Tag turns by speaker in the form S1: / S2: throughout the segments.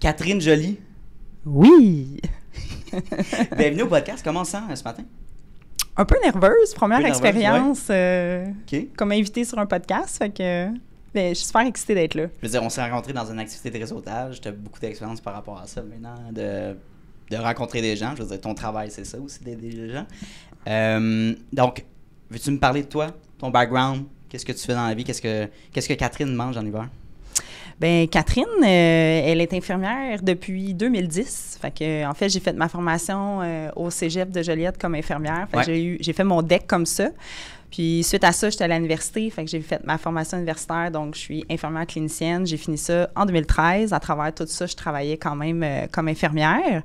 S1: Catherine Jolie. Oui. Bienvenue au podcast. Comment ça euh, ce matin?
S2: Un peu nerveuse, première expérience euh, comme invitée sur un podcast. Fait que ben, je suis super excitée d'être là.
S1: Je veux dire, on s'est rencontrés dans une activité de réseautage. Tu as beaucoup d'expérience par rapport à ça maintenant, de, de rencontrer des gens. Je veux dire, ton travail, c'est ça aussi, d'aider des gens. Euh, donc, veux-tu me parler de toi,
S2: ton background? Qu'est-ce que tu fais dans la vie? Qu'est-ce que, que Catherine mange en hiver? Ben Catherine, euh, elle est infirmière depuis 2010. Fait que, en fait, j'ai fait ma formation euh, au Cégep de Joliette comme infirmière. j'ai, eu, j'ai fait mon DEC comme ça. Puis suite à ça, j'étais à l'université, fait que j'ai fait ma formation universitaire, donc je suis infirmière clinicienne. J'ai fini ça en 2013. À travers tout ça, je travaillais quand même comme infirmière.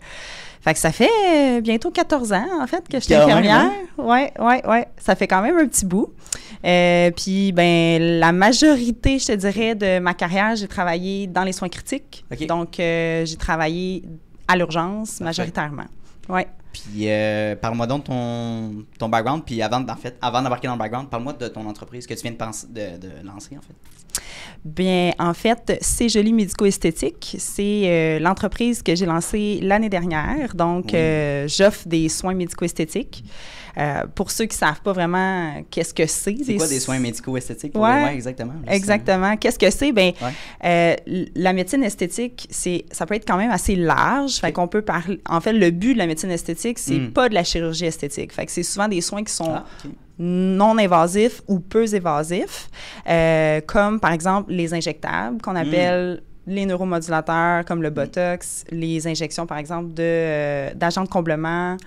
S2: Fait que ça fait euh, bientôt 14 ans, en fait, que je suis infirmière. Oui, oui, oui. Ça fait quand même un petit bout. Euh, puis, ben, la majorité, je te dirais, de ma carrière, j'ai travaillé dans les soins critiques. Donc, euh, j'ai travaillé à l'urgence majoritairement.
S1: Puis, parle-moi donc de ton, ton background. Puis, avant, fait, avant d'embarquer dans le background, parle-moi de ton entreprise que tu viens de lancer, en fait.
S2: Bien, en fait, c'est Joli Médico-Esthétique. C'est euh, l'entreprise que j'ai lancée l'année dernière. Donc, euh, j'offre des soins médico-esthétiques. Euh, pour ceux qui ne savent pas vraiment qu'est-ce que c'est. C'est quoi des soins
S1: médico-esthétiques? Oui, exactement. Exactement.
S2: Qu'est-ce que c'est? Bien, la médecine esthétique, c'est, ça peut être quand même assez large. Fait qu'on peut parler... En fait, le but de la médecine esthétique, c'est hmm. pas de la chirurgie esthétique. Fait c'est souvent des soins qui sont... Ah, non invasifs ou peu évasifs, euh, comme par exemple les injectables qu'on mm. appelle les neuromodulateurs comme le mm. Botox, les injections, par exemple, d'agents de, euh, d'agents de comblement,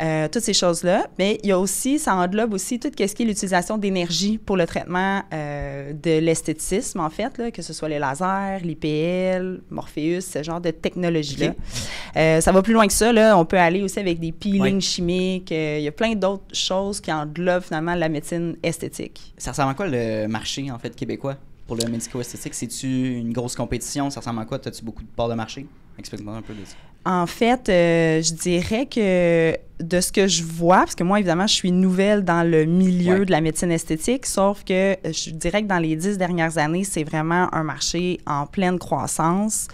S2: euh, toutes ces choses-là. Mais il y a aussi, ça englobe aussi tout ce qui est l'utilisation d'énergie pour le traitement euh, de l'esthétisme, en fait, que ce soit les lasers, l'IPL, Morpheus, ce genre de technologie-là. ça va plus loin que ça. On peut aller aussi avec des peelings chimiques. il y a plein d'autres choses qui englobent finalement la médecine esthétique.
S1: Ça ressemble à quoi le marché, en fait, québécois? pour le médico-esthétique? C'est-tu une grosse compétition? Ça ressemble à quoi? tas tu beaucoup de parts de marché? Explique-moi un peu de ça.
S2: En fait, euh, je dirais que de ce que je vois, parce que moi, évidemment, je suis nouvelle dans le milieu de la médecine esthétique, sauf que euh, je dirais que dans les dix dernières années, c'est vraiment un marché en pleine croissance.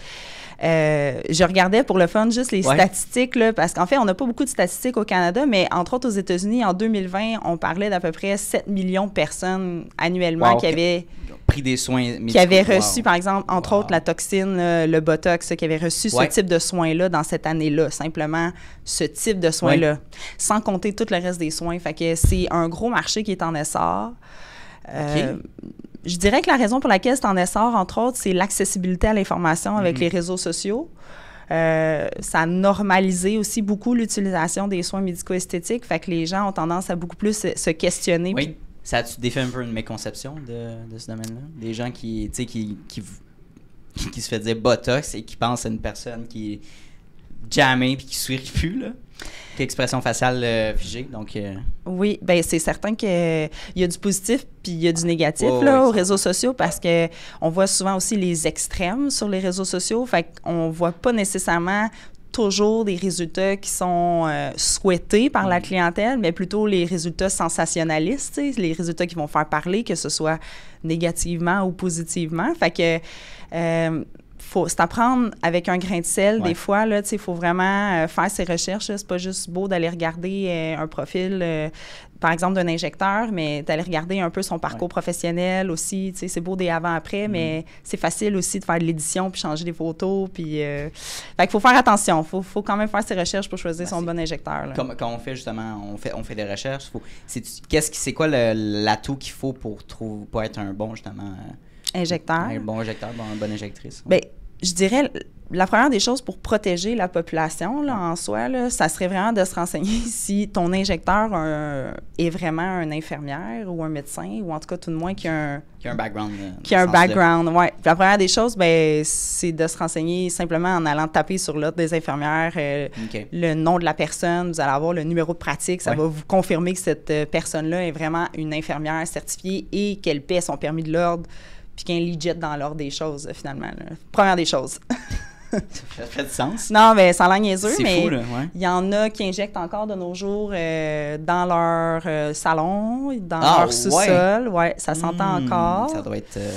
S2: Euh, je regardais pour le fun juste les statistiques, là, parce qu'en fait, on n'a pas beaucoup de statistiques au Canada, mais entre autres aux États-Unis, en 2020, on parlait d'à peu près 7 millions de personnes annuellement qui avaient
S1: pris des soins Qui avaient reçu,
S2: par exemple, entre autres, la toxine, le, Botox, qui avaient reçu ce type de soins-là dans cette année-là, simplement ce type de soins-là, sans compter tout le reste des soins. Fait que c'est un gros marché qui est en essor. Euh, je dirais que la raison pour laquelle c'est en essor, entre autres, c'est l'accessibilité à l'information avec mm-hmm. les réseaux sociaux. Euh, ça a normalisé aussi beaucoup l'utilisation des soins médico-esthétiques. Fait que les gens ont tendance à beaucoup plus se, questionner. Oui. Ça a-tu
S1: défait un peu une méconception de, ce domaine-là? Des gens qui, qui, qui, qui, se faisaient Botox et qui pensent à une personne qui jamais puis qui sourit plus, là. tes expression faciale euh, figée, donc... Euh,
S2: oui, ben c'est certain qu'il y a du positif puis il y a du négatif oh, là, aux réseaux sociaux parce que on voit souvent aussi les extrêmes sur les réseaux sociaux, fait qu'on voit pas nécessairement toujours des résultats qui sont euh, souhaités par la mm. clientèle, mais plutôt les résultats sensationnalistes, les résultats qui vont faire parler, que ce soit négativement ou positivement. Fait que... Euh, faut c'est à avec un grain de sel des fois là il faut vraiment euh, faire ses recherches c'est pas juste beau d'aller regarder euh, un profil euh, par exemple d'un injecteur, mais d'aller regarder un peu son parcours professionnel aussi. Tu c'est beau des avant-après, mais mm-hmm. c'est facile aussi de faire de l'édition puis changer des photos. Puis, il faut faire attention. Il faut, faut, quand même faire ses recherches pour choisir ben, son bon injecteur. Comme
S1: quand on fait justement, on fait, on fait des recherches. Faut... C'est, qu'est-ce qui, c'est quoi l'atout qu'il faut pour, trouver, pour être un bon justement
S2: injecteur? Un
S1: bon injecteur, une bonne injectrice. Ben,
S2: je dirais, la première des choses pour protéger la population en soi, ça serait vraiment de se renseigner si ton injecteur euh, est vraiment une infirmière ou un médecin, ou en tout cas tout de moins qui a un, qui a un
S1: background. Euh, qui a un background,
S2: oui. La première des choses, ben, c'est de se renseigner simplement en allant taper sur l'autre des infirmières euh, le nom de la personne, vous allez avoir le numéro de pratique, ça va vous confirmer que cette personne-là est vraiment une infirmière certifiée et qu'elle paie son permis de l'ordre puis qu'un legit dans l'ordre des choses, finalement. Première des choses. ça fait du sens. Non, ben, mais sans la mais il y en a qui injectent encore de nos jours euh, dans leur euh, salon, dans ah, leur sous-sol. Ouais. ça hmm, s'entend encore. Ça doit être. Euh,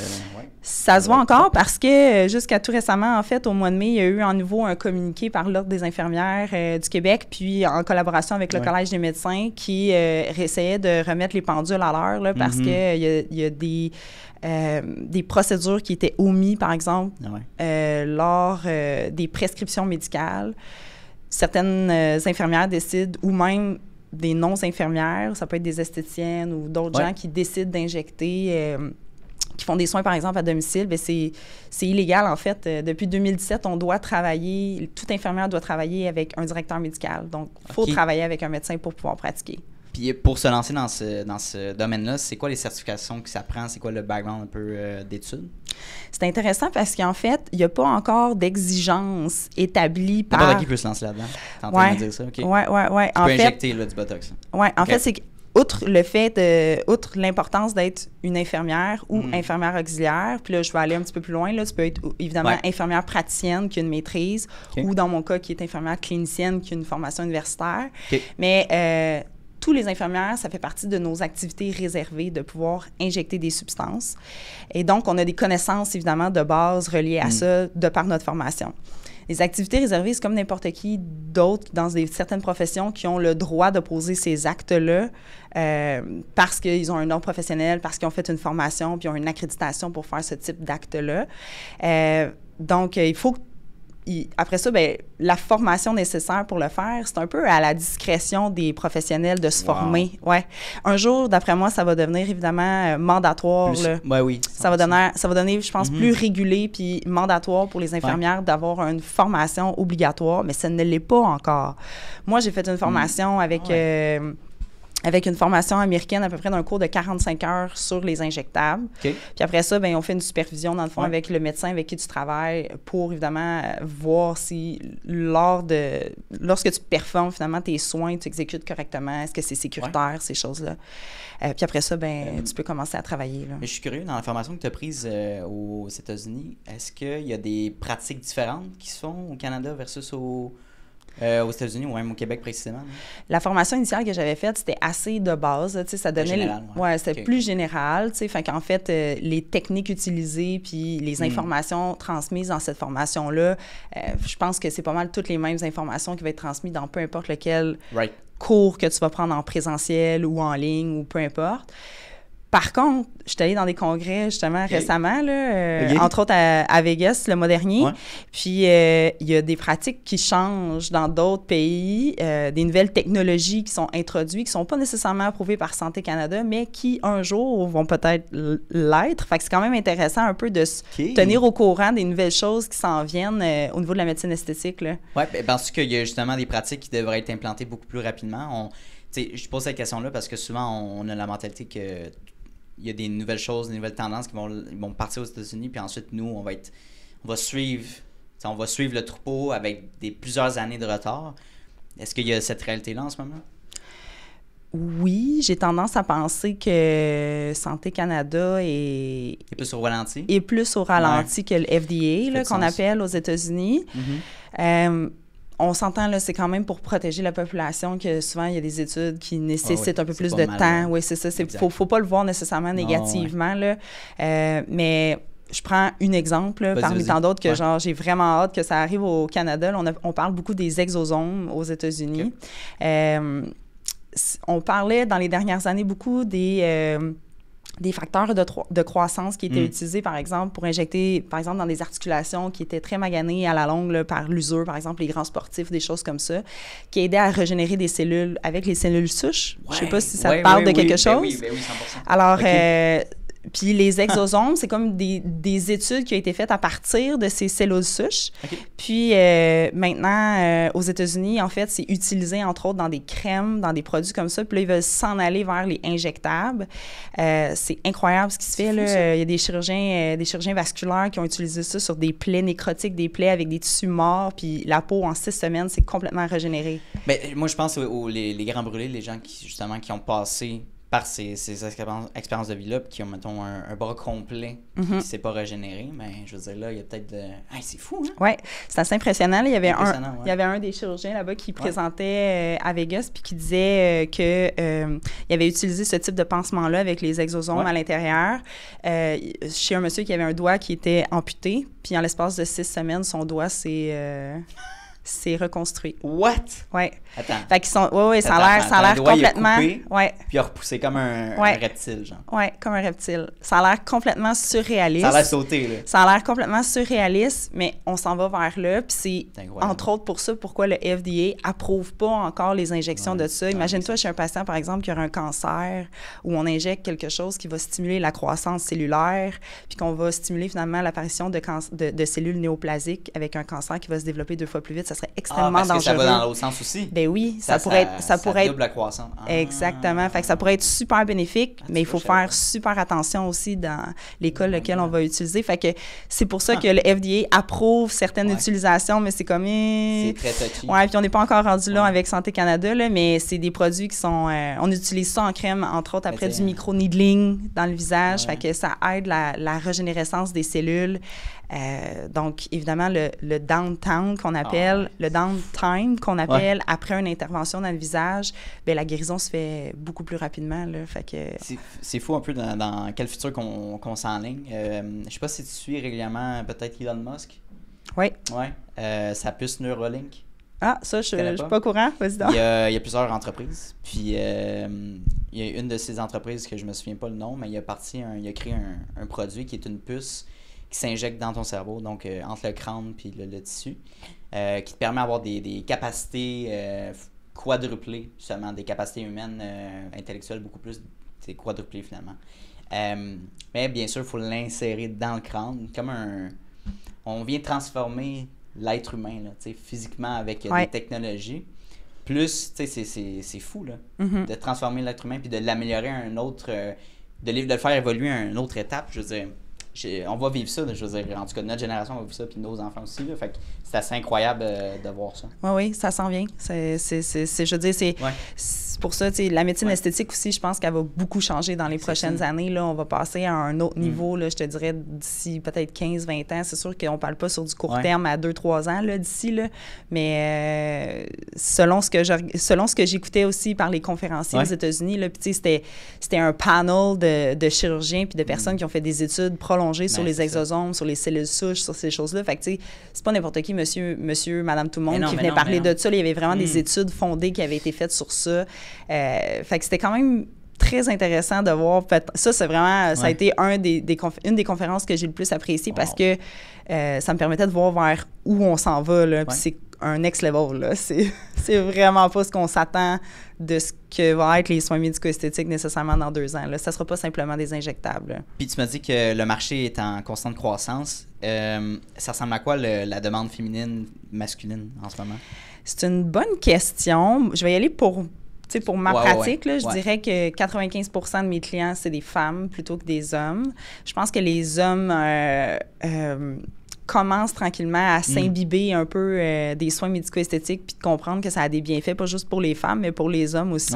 S2: ça, se voit encore parce que jusqu'à tout récemment, en fait, au mois de mai, il y a eu en nouveau un communiqué par l'Ordre des infirmières du Québec, puis en collaboration avec le Collège des médecins, qui essayait de remettre les pendules à l'heure parce mm-hmm. qu'il y, a des euh, des procédures qui étaient omises, par exemple, ah euh, lors euh, des prescriptions médicales. Certaines infirmières décident, ou même des non-infirmières, ça peut être des esthéticiennes ou d'autres gens qui décident d'injecter qui font des soins, par exemple, à domicile, c'est, illégal, en fait. depuis 2017, on doit travailler, toute infirmière doit travailler avec un directeur médical. Donc, il faut travailler avec un médecin pour pouvoir pratiquer.
S1: Euh, pour se lancer dans ce, dans ce domaine-là, c'est quoi les certifications que ça prend? C'est quoi le background un peu euh, d'études?
S2: C'est intéressant parce qu'en fait, il n'y a pas encore d'exigence établie par. qui peut
S1: se lancer là-dedans. en train Tu peux fait... injecter du botox. Ouais, en fait, c'est
S2: outre le fait outre l'importance d'être une infirmière ou hmm. infirmière auxiliaire, puis là, je vais aller un petit peu plus loin, là, tu peux être évidemment infirmière praticienne qui a une maîtrise, ou dans mon cas, qui est infirmière clinicienne qui a une formation universitaire. Mais euh, tous les infirmières, ça fait partie de nos activités réservées de pouvoir injecter des substances. Et donc, on a des connaissances, évidemment, de base reliées à mm. ça de par notre formation. Les activités réservées, c'est comme n'importe qui d'autre dans certaines professions qui ont le droit de poser ces actes-là euh, parce qu'ils ont un nom professionnel, parce qu'ils ont fait une formation, puis ont une accréditation pour faire ce type d'acte-là. Euh, donc, euh, il faut que après ça, ben, la formation nécessaire pour le faire, c'est un peu à la discrétion des professionnels de se former. Ouais. Un jour, d'après moi, ça va devenir évidemment euh, mandatoire. Ben oui. Ça va, donner, ça va donner, je pense, mhm. plus régulé puis mandatoire pour les infirmières d'avoir une formation obligatoire, mais ça ne l'est pas encore. Moi, j'ai fait une mm. formation avec. Ah euh, avec une formation américaine à peu près d'un cours de 45 heures sur les injectables. Puis après ça, ben, on fait une supervision, dans le fond, avec le médecin avec qui tu travailles pour, évidemment, euh, voir si lors de, lorsque tu performes, finalement, tes soins, tu exécutes correctement, est-ce que c'est sécuritaire, ces choses-là. Euh, puis après ça, ben, euh, tu peux commencer à travailler. je
S1: suis curieux, dans la formation que tu as prise aux États-Unis, est-ce qu'il y a des pratiques différentes qui se font au Canada versus au, euh, aux États-Unis ou même au Québec précisément.
S2: La formation initiale que j'avais faite, c'était assez de base. Ça donnait. Général, ouais. c'était plus général. Fait qu'en fait, euh, les techniques utilisées puis les hmm. informations transmises dans cette formation-là, euh, je pense que c'est pas mal toutes les mêmes informations qui vont être transmises dans peu importe lequel cours que tu vas prendre en présentiel ou en ligne ou peu importe. Par contre, je suis allée dans des congrès justement récemment, euh, entre autres à, Vegas le mois dernier. Puis euh, il y a des pratiques qui changent dans d'autres pays, euh, des nouvelles technologies qui sont introduites, qui ne sont pas nécessairement approuvées par Santé Canada, mais qui un jour vont peut-être l'être. Fait que c'est quand même intéressant un peu de se tenir au courant des nouvelles choses qui s'en viennent au niveau de la médecine esthétique. Oui,
S1: ben, parce qu'il y a justement des pratiques qui devraient être implantées beaucoup plus rapidement. On, je pose cette question-là parce que souvent on a la mentalité que il y a des nouvelles choses, des nouvelles tendances qui vont, vont partir aux États-Unis, puis ensuite, nous, on va être, on va suivre, on va suivre le troupeau avec des plusieurs années de retard. Est-ce qu'il y a cette réalité-là en ce moment?
S2: Oui, j'ai tendance à penser que Santé Canada est. Est plus au ralenti. Est plus au ralenti que le FDA, qu'on appelle aux États-Unis. Mm-hmm. Euh, on s'entend là, c'est quand même pour protéger la population que souvent il y a des études qui nécessitent ah un peu plus de temps. Oui, c'est ça. Il faut, faut pas le voir nécessairement négativement là. Euh, mais je prends un exemple parmi tant d'autres que genre j'ai vraiment hâte que ça arrive au Canada. on, parle beaucoup des exosomes aux États-Unis. Euh, on parlait dans les dernières années beaucoup des euh, des facteurs de, de croissance qui étaient mm. utilisés, par exemple, pour injecter, par exemple, dans des articulations qui étaient très maganées à la longue par l'usure, par exemple, les grands sportifs, des choses comme ça, qui aidaient à régénérer des cellules avec les cellules souches. je ne sais pas si ça te parle de quelque ben chose. Ben oui, oui, 100%. Alors, euh, puis les exosomes, ah. c'est comme des, des, études qui ont été faites à partir de ces cellules souches. Puis euh, maintenant, euh, aux États-Unis, en fait, c'est utilisé entre autres dans des crèmes, dans des produits comme ça. Puis là, ils veulent s'en aller vers les injectables. Euh, c'est incroyable ce qui se fait. Là. Il y a des chirurgiens, des chirurgiens vasculaires qui ont utilisé ça sur des plaies nécrotiques, des plaies avec des tissus morts. Puis la peau, en six semaines, c'est complètement régénéré. Mais ben, moi, je
S1: pense aux les, grands brûlés, les gens qui, justement, qui ont passé par ces, ces expériences de vie-là, qui ont, mettons, un, bras complet mhm. qui ne s'est pas régénéré, mais je veux dire, là, il y a peut-être de... c'est
S2: fou, hein? Oui, c'est assez impressionnant. il, y avait un, il y avait un des chirurgiens là-bas qui présentait euh, à Vegas, puis qui disait qu'il euh, que euh, avait utilisé ce type de pansement-là avec les exosomes à l'intérieur chez un monsieur qui avait un doigt qui était amputé, puis en l'espace de six semaines, son doigt s'est c'est reconstruit. What? Ouais. Attends. Fait qu'ils sont. Ouais, ouais, ça a l'air, ça a l'air complètement. Coupé, ouais.
S1: Puis repoussé comme un, reptile, genre.
S2: Ouais, comme un reptile. Ça a l'air complètement surréaliste. Ça a l'air sauté, là. Ça a l'air complètement surréaliste, mais on s'en va vers là. Puis c'est, entre autres, pour ça, pourquoi le FDA approuve pas encore les injections de ça. Imagine-toi chez un patient, par exemple, qui aura un cancer où on injecte quelque chose qui va stimuler la croissance cellulaire, puis qu'on va stimuler finalement l'apparition de, de, cellules néoplasiques avec un cancer qui va se développer deux fois plus vite. Ça serait ah, extrêmement ah, parce dangereux. Que ça va dans l'autre
S1: sens aussi. Ben oui, ça, pourrait ça, être. Ça, pourrait être... la croissance. Ah.
S2: Exactement. Fait ça pourrait être super bénéfique, ah, mais il faut faire super attention aussi dans l'école mm-hmm. lequel on va utiliser. Fait que c'est pour ça que le FDA approuve certaines utilisations, mais c'est comme. Eh, c'est très touchy. Ouais, puis on n'est pas encore rendu là avec Santé Canada, là, mais c'est des produits qui sont. Euh, on utilise ça en crème, entre autres, après du micro-needling dans le visage. Fait que ça aide la, la régénérescence des cellules. Euh, donc, évidemment, le, le downtown qu'on ah, appelle, le downtime qu'on appelle après une intervention dans le visage, ben, la guérison se fait beaucoup plus rapidement. Là, fait que...
S1: C'est fou un peu dans, quel futur qu'on qu'on s'enligne. Euh, je sais pas si tu suis régulièrement peut-être Elon Musk. Oui. Ouais. Euh, sa puce Neuralink.
S2: Ah, ça, je ne suis pas au courant. président Il y, a,
S1: plusieurs entreprises. Puis, euh, il y a une de ces entreprises que je me souviens pas le nom, mais il a, parti il a créé un, un produit qui est une puce qui s'injecte dans ton cerveau, donc euh, entre le crâne puis le, tissu, euh, qui te permet d'avoir des, capacités euh, quadruplées, justement, des capacités humaines, intellectuelles beaucoup plus quadruplées finalement. mais bien sûr, il faut l'insérer dans le crâne, comme un. On vient transformer l'être humain, physiquement avec des technologies. Plus, c'est fou là, mm-hmm. de transformer l'être humain puis de l'améliorer à un autre. de, le faire évoluer à une autre étape, je veux dire on va vivre ça. Je veux dire, en tout cas, notre génération va vivre ça, puis nos enfants aussi. Là. Fait c'est assez incroyable euh, de voir ça.
S2: Oui, oui, ça s'en vient. C'est, c'est, c'est, je veux dire, c'est, pour ça, la médecine esthétique aussi, je pense qu'elle va beaucoup changer dans les prochaines années. Là, on va passer à un autre mm. niveau, là, je te dirais, d'ici peut-être 15, 20 ans. C'est sûr qu'on ne parle pas sur du court terme à 2, 3 ans là, d'ici, là, mais euh, selon, ce que selon ce que j'écoutais aussi par les conférenciers aux États-Unis, c'était, c'était un panel de, chirurgiens puis de mm. personnes qui ont fait des études prolongées sur ben, les exosomes, sur les cellules souches, sur ces choses-là. Fait que, c'est pas n'importe qui monsieur, monsieur, madame, tout le monde qui venait parler de ça. Il y avait vraiment des hmm. études fondées qui avaient été faites sur ça. Euh, fait que c'était quand même très intéressant de voir. Ça, c'est vraiment, ça a été une des conférences que j'ai le plus appréciée parce que euh, ça me permettait de voir vers où on s'en va. c'est un next level. Là. C'est, vraiment pas ce qu'on s'attend de ce que vont être les soins médico-esthétiques nécessairement dans deux ans. Là. Ça sera pas simplement des injectables.
S1: Puis tu m'as dit que le marché est en constante croissance. Euh, ça ressemble à quoi la demande féminine,
S2: masculine en ce moment? C'est une bonne question. Je vais y aller pour, pour ma pratique. je dirais que 95 de mes clients, c'est des femmes plutôt que des hommes. Je pense que les hommes. Euh, euh, commence tranquillement à mm. s'imbiber un peu euh, des soins médico-esthétiques puis de comprendre que ça a des bienfaits, pas juste pour les femmes, mais pour les hommes aussi.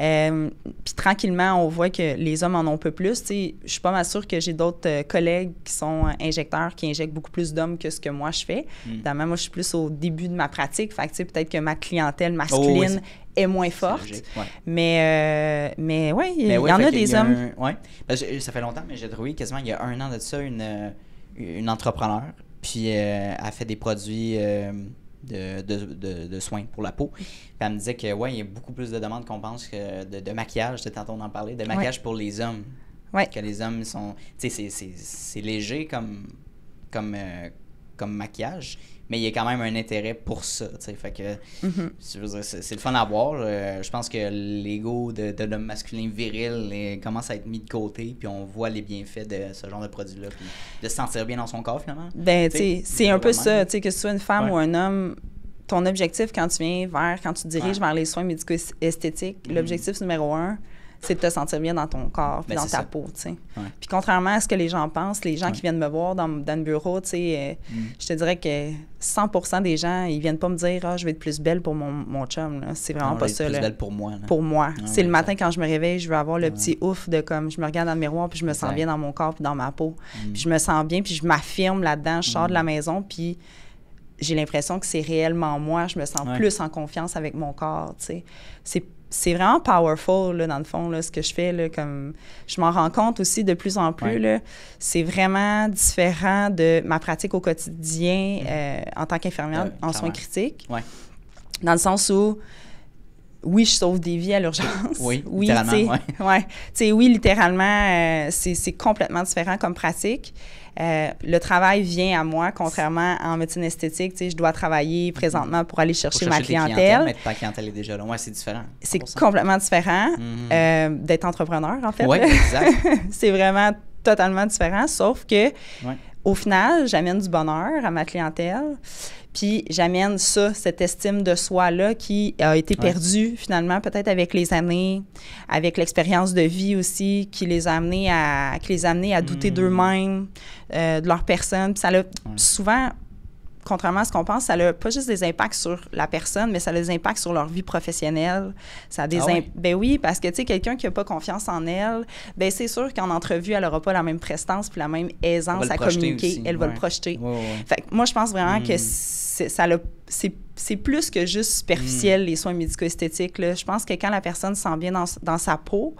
S2: Euh, puis tranquillement, on voit que les hommes en ont un peu plus. Je suis pas mal sûre que j'ai d'autres euh, collègues qui sont injecteurs, qui injectent beaucoup plus d'hommes que ce que moi je fais. Mm. moi, je suis plus au début de ma pratique. Fait que peut-être que ma clientèle oh, masculine est moins forte. Mais, mais oui, il y en a des hommes.
S1: ouais. ça fait longtemps, mais j'ai trouvé quasiment il y a un an de ça une, une entrepreneur, puis a euh, elle fait des produits euh, de, de, de, soins pour la peau. Puis elle me disait que, ouais, il y a beaucoup plus de demandes qu'on pense que de, maquillage, c'est tantôt on en parlait, de maquillage pour les hommes. Ouais. Que les hommes sont. Tu sais, c'est léger comme, comme, euh, comme maquillage, mais il y a quand même un intérêt pour ça. que mhm. c'est le fun à voir. Euh, je pense que l'ego de, l'homme masculin viril commence à être mis de côté, puis on voit les bienfaits de ce genre de produit-là, de se sentir bien dans son corps finalement. Ben, c'est un peu ça,
S2: que ce soit une femme ou un homme ton objectif quand tu viens vers, quand tu diriges vers les soins médico-esthétiques, mhm. l'objectif numéro un, c'est de te sentir bien dans ton corps, ben, dans ta peau, tu sais. Puis contrairement à ce que les gens pensent, les gens qui viennent me voir dans, dans le bureau, tu sais, euh, mm. je te dirais que 100 des gens, ils viennent pas me dire « Ah, je vais être plus belle pour mon, mon chum », C'est vraiment ah, pas ça, plus belle
S1: pour moi. Pour
S2: moi. Ah, c'est le matin, quand je me réveille, je veux avoir le ah, petit ouf de comme, je me regarde dans le miroir, puis je me sens bien dans mon corps, puis dans ma peau. Mm. Puis je me sens bien, puis je m'affirme là-dedans, je sors de la mm. maison, puis j'ai l'impression que c'est réellement moi, je me sens plus en confiance avec mon corps, tu sais. C'est c'est vraiment powerful, là, dans le fond, là, ce que je fais. Là, comme je m'en rends compte aussi de plus en plus. C'est vraiment différent de ma pratique au quotidien euh, en tant qu'infirmière en soins critiques. Dans le sens où, oui, je sauve des vies à l'urgence. Oui, littéralement. oui, littéralement, c'est complètement différent comme pratique. Euh, le travail vient à moi, contrairement en médecine esthétique. Tu sais, je dois travailler mhm. présentement pour aller chercher, pour chercher ma clientèle. Mais
S1: ta clientèle est déjà là. Ouais, c'est
S2: différent. C'est complètement différent mhm. euh, d'être entrepreneur, en fait. Oui, exact. c'est vraiment totalement différent, sauf que au final, j'amène du bonheur à ma clientèle. Puis j'amène ça, cette estime de soi-là qui a été perdue finalement, peut-être avec les années, avec l'expérience de vie aussi, qui les a amenés à, qui les a à douter hmm. d'eux-mêmes, euh, de leur personne. ça l'a souvent contrairement à ce qu'on pense, ça a pas juste des impacts sur la personne, mais ça a des impacts sur leur vie professionnelle. Ça a des ah impacts. Ben oui, parce que, tu sais, quelqu'un qui n'a pas confiance en elle, ben c'est sûr qu'en entrevue, elle n'aura pas la même prestance puis la même aisance à communiquer. Elle va le projeter. moi, je pense vraiment que hmm. ça c'est plus que juste superficiel, hmm. les soins médico-esthétiques. Je pense que quand la personne sent bien dans, sa peau,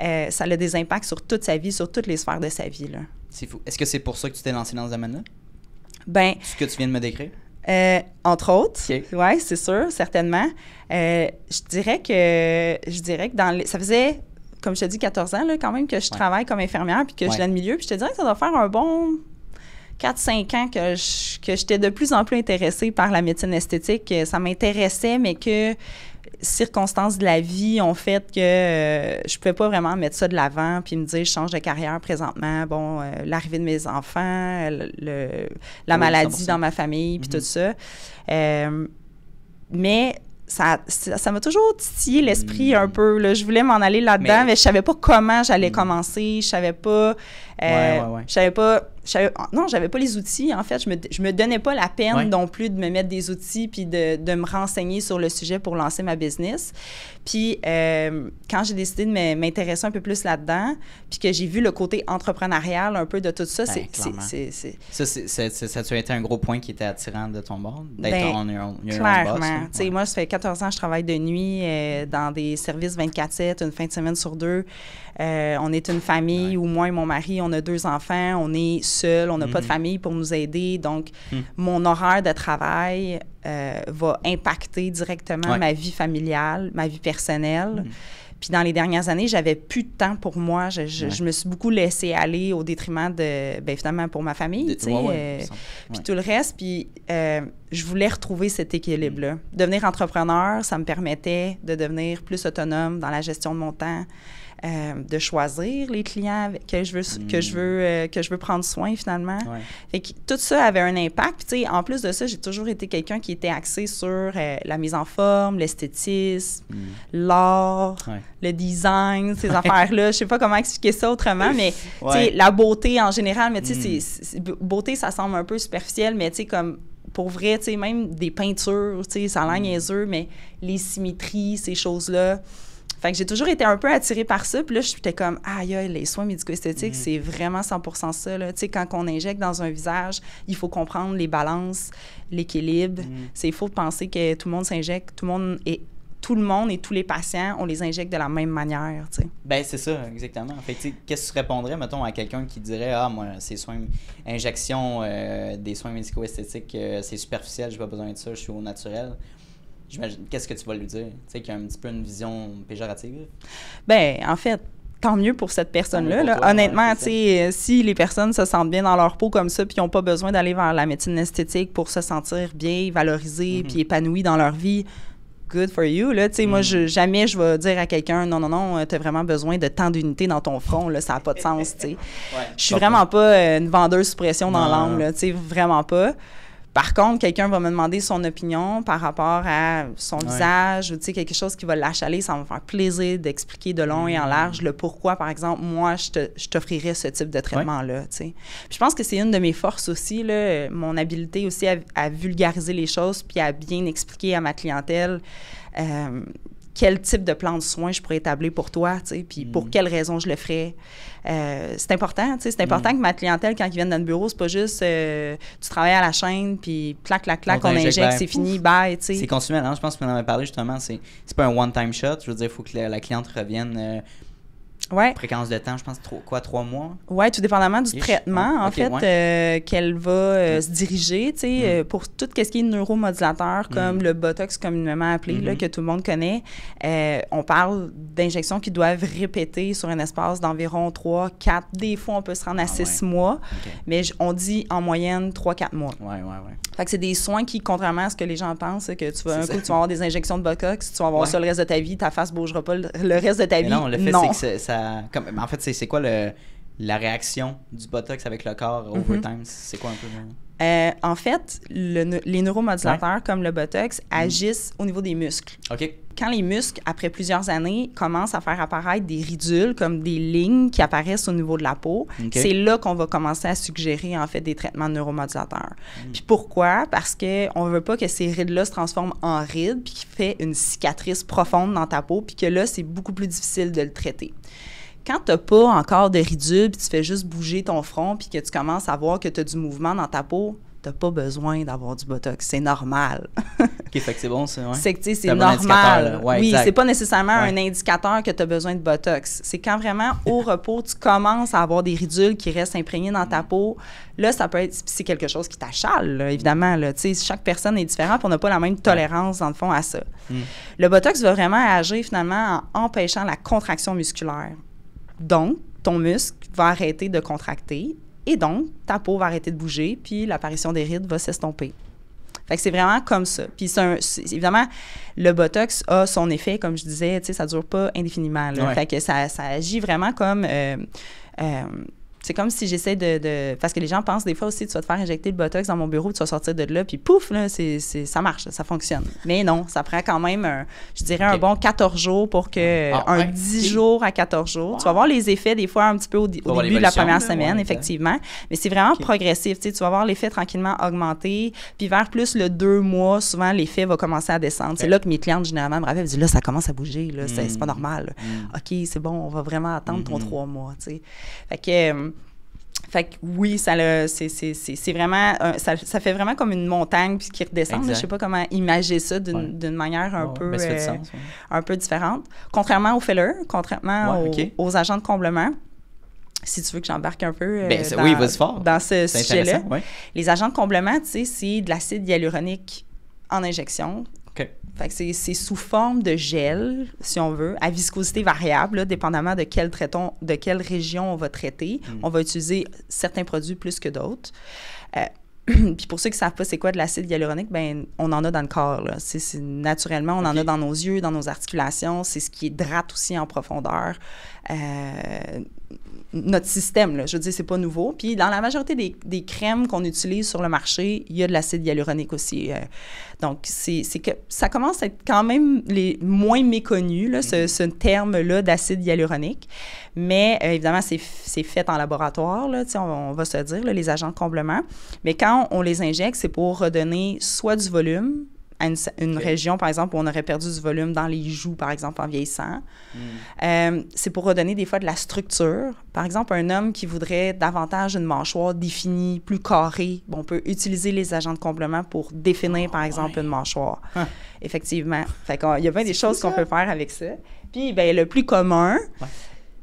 S2: euh, ça a des impacts sur toute sa vie, sur toutes les sphères de sa vie.
S1: C'est fou. Est-ce que c'est pour ça que tu t'es lancé dans ce là ben, ce que tu viens de me décrire?
S2: Euh, entre autres, oui, c'est sûr, certainement. Euh, je dirais que je dirais que dans les, ça faisait, comme je te dis, 14 ans là, quand même que je travaille comme infirmière puis que je l'ai de milieu. je te dirais que ça doit faire un bon 4-5 ans que, je, que j'étais de plus en plus intéressée par la médecine esthétique. Ça m'intéressait, mais que circonstances de la vie ont fait que je euh, je pouvais pas vraiment mettre ça de l'avant puis me dire je change de carrière présentement bon euh, l'arrivée de mes enfants le, la maladie dans ma famille puis tout mhm. ça euh, mais ça ça m'a toujours titillé l'esprit un hmm. peu là. je voulais m'en aller là-dedans mais... je je savais pas comment j'allais hmm. commencer je savais pas euh, Je savais pas. Ah, non, j'avais pas les outils, en fait. Je me, me donnais pas la peine non plus de me mettre des outils puis de, me renseigner sur le sujet pour lancer ma business. Puis euh, quand j'ai décidé de m'intéresser un peu plus là-dedans, puis que j'ai vu le côté entrepreneurial un peu de tout ça, ben,
S1: c'est. Ça, ça a été un gros point qui était attirant de ton bord, d'être ben, on your, own, Clairement.
S2: own Moi, ça fait 14 ans que je travaille de nuit euh, dans des services 24-7, une fin de semaine sur deux. Euh, on est une famille où moi et mon mari, on on a deux enfants, on est seul, on n'a pas de mhm. famille pour nous aider. Donc, mhm. mon horaire de travail euh, va impacter directement ma vie familiale, ma vie personnelle. Mhm. Puis dans les dernières années, j'avais plus de temps pour moi. Je, me suis beaucoup laissée aller au détriment de, ben, finalement, pour ma famille, tu sais. Euh, puis tout le reste. Puis euh, je voulais retrouver cet équilibre-là. Devenir entrepreneur, ça me permettait de devenir plus autonome dans la gestion de mon temps, euh, de choisir les clients que je veux, que je hmm. veux, euh, que je veux prendre soin finalement. tout ça avait un impact. en plus de ça, j'ai toujours été quelqu'un qui était axé sur euh, la mise en forme, l'esthétisme, hmm. l'art, le design, ces affaires-là. Je sais pas comment expliquer ça autrement, mais la beauté en général, mais tu sais, hmm. beauté, ça semble un peu superficiel, mais tu sais, comme pour vrai, même des peintures, tu ça a l'air mais les symétries, ces choses-là, fait j'ai toujours été un peu attirée par ça. Puis là, j'étais comme, aïe, les soins médico-esthétiques, mm. c'est vraiment 100 ça. Là. sais, quand on injecte dans un visage, il faut comprendre les balances, l'équilibre. Mm. C'est penser que tout le monde s'injecte, tout le monde et tout le monde et tous les patients, on les injecte de la même manière, tu
S1: Ben c'est ça, exactement. En fait, qu'est-ce que tu répondrais, mettons, à quelqu'un qui dirait ah moi ces soins injection, euh, des soins médico-esthétiques, euh, c'est superficiel, j'ai pas besoin de ça, je suis au naturel j'imagine, qu'est-ce que tu vas lui dire? Tu sais, y a un petit peu une vision péjorative.
S2: Ben, en fait, tant mieux pour cette personne-là. Là. Honnêtement, si les personnes se sentent bien dans leur peau comme ça, puis n'ont pas besoin d'aller vers la médecine esthétique pour se sentir bien, valorisée mhm. puis épanoui dans leur vie, good for you. Là. sais, Moi, mhm. je, jamais je vais dire à quelqu'un non, non, non, euh, tu as vraiment besoin de tant d'unités dans ton front. ça n'a pas de sens. Je ne suis vraiment pas euh, une vendeuse sous pression dans sais, Vraiment pas. Par contre, quelqu'un va me demander son opinion par rapport à son visage ou quelque chose qui va l'achaler. Ça va me faire plaisir d'expliquer de long et en hmm. large le pourquoi, par exemple, moi, je t'offrirais ce type de traitement-là. Je pense que c'est une de mes forces aussi, là, mon habileté aussi à, vulgariser les choses puis à bien expliquer à ma clientèle. Euh, quel type de plan de soins je pourrais établir pour toi, puis pour mm. quelles raisons je le ferais. Euh, c'est important, c'est important mm. que ma clientèle, quand ils viennent dans le bureau, c'est pas juste euh, tu travailles à la chaîne, puis clac, clac, clac, on, injecte, ben, c'est fini, bye. C'est
S1: consumé, hein, Je pense que tu en avais parlé justement, c'est pas un one-time shot. Je veux dire, il faut que la cliente revienne euh, Ouais. Fréquence de temps, je pense, quoi, trois mois?
S2: Oui, tout dépendamment du traitement, oh, en fait, euh, qu'elle va euh, mm. se diriger, tu sais, euh, mm. pour tout ce qui est neuromodulateur, mm. comme le Botox communément appelé, là, mm-hmm. que tout le monde connaît. on parle d'injections qui doivent répéter sur un espace d'environ trois, quatre, des fois, on peut se rendre à ah six mois, mais on dit en moyenne trois, quatre mois. Oui, oui, oui. Fait que c'est des soins qui, contrairement à ce que les gens pensent, que tu vas un coup, tu vas avoir des injections de Botox, tu vas avoir ça le reste de ta vie, ta face bougera pas le, reste de ta vie. Non, le fait, c'est
S1: que ça ben, en fait, c'est quoi la réaction du Botox avec le corps mhm. over time? C'est quoi un peu?
S2: Euh, en fait, les neuromodulateurs comme le Botox mhm. agissent au niveau des muscles. OK quand les muscles, après plusieurs années, commencent à faire apparaître des ridules, comme des lignes qui apparaissent au niveau de la peau, c'est là qu'on va commencer à suggérer, en fait, des traitements neuromodulateurs. Hmm. Puis pourquoi? Parce qu'on ne veut pas que ces rides-là se transforment en rides, puis qui fait une cicatrice profonde dans ta peau, puis que là, c'est beaucoup plus difficile de le traiter quand tu n'as pas encore de ridules, puis tu fais juste bouger ton front, puis que tu commences à voir que tu as du mouvement dans ta peau, t'as pas besoin d'avoir du Botox. C'est normal. OK, fait que c'est bon, c'est ouais. C'est que, tu c'est normal. ouais, oui, c'est pas nécessairement un indicateur que tu as besoin de Botox. C'est quand vraiment, au repos, tu commences à avoir des ridules qui restent imprégnées dans ta peau. Là, ça peut être... C'est quelque chose qui t'achale, évidemment. Tu sais, chaque personne est différente, on n'a pas la même tolérance, dans le fond, à ça. Hmm. Le Botox va vraiment agir, finalement, en empêchant la contraction musculaire. Donc, ton muscle va arrêter de contracter et donc, ta peau va arrêter de bouger, puis l'apparition des rides va s'estomper. Fait que c'est vraiment comme ça. Puis évidemment, le Botox a son effet, comme je disais, tu sais, ça dure pas indéfiniment. Fait que ça, ça, agit vraiment comme... Euh, euh, c'est comme si j'essaie de, Parce que les gens pensent des fois aussi, tu vas te faire injecter le Botox dans mon bureau, tu vas sortir de là, puis pouf, là, c'est, ça marche, ça fonctionne. Mais non, ça prend quand même, je dirais, un bon 14 jours pour que... Ah, un 10 jours à 14 jours. Tu vas voir les effets des fois un petit peu au, début de la première ah, semaine, effectivement. Mais c'est vraiment progressif. Tu, sais, tu vas voir l'effet tranquillement augmenter. Puis vers plus le 2 mois, souvent, l'effet va commencer à descendre. C'est là que mes clientes, généralement, me rappellent, disent, là, ça commence à bouger, là, c'est pas hmm. normal. Hmm. OK, c'est bon, on va vraiment attendre ton 3 hmm. mois, tu sais. Fait que... Euh, fait que oui, ça c'est vraiment, ça, fait vraiment comme une montagne puis qui redescend. Je sais pas comment imaginer ça d'une manière un, peu, différente. Contrairement aux fillers, contrairement aux, agents de comblement, si tu veux que j'embarque un peu ben, euh, dans, ce sujet-là, les agents de comblement, c'est de l'acide hyaluronique en injection fait que c'est sous forme de gel, si on veut, à viscosité variable, là, dépendamment de quel de quelle région on va traiter. Mm. On va utiliser certains produits plus que d'autres. Euh, puis pour ceux qui ne savent pas c'est quoi de l'acide hyaluronique, ben on en a dans le corps. Là. naturellement, on en a dans nos yeux, dans nos articulations. C'est ce qui hydrate aussi en profondeur. Euh, notre système. Là. Je veux dire, c'est pas nouveau. Puis dans la majorité des, crèmes qu'on utilise sur le marché, il y a de l'acide hyaluronique aussi. Euh. donc, c'est que ça commence à être quand même les moins méconnu, là, mm-hmm. ce, terme-là d'acide hyaluronique. Mais euh, évidemment, c'est fait en laboratoire, là, on, va se dire, les agents de comblement. Mais quand on les injecte, c'est pour redonner soit du volume, à une, région, par exemple, où on aurait perdu du volume dans les joues, par exemple, en vieillissant. Hmm. Euh, c'est pour redonner des fois de la structure. Par exemple, un homme qui voudrait davantage une mâchoire définie, plus carrée, on peut utiliser les agents de complément pour définir, par oh, exemple, une mâchoire. Hein. Effectivement. il y a bien des choses qu'on peut faire avec ça. Puis, ben, le plus commun,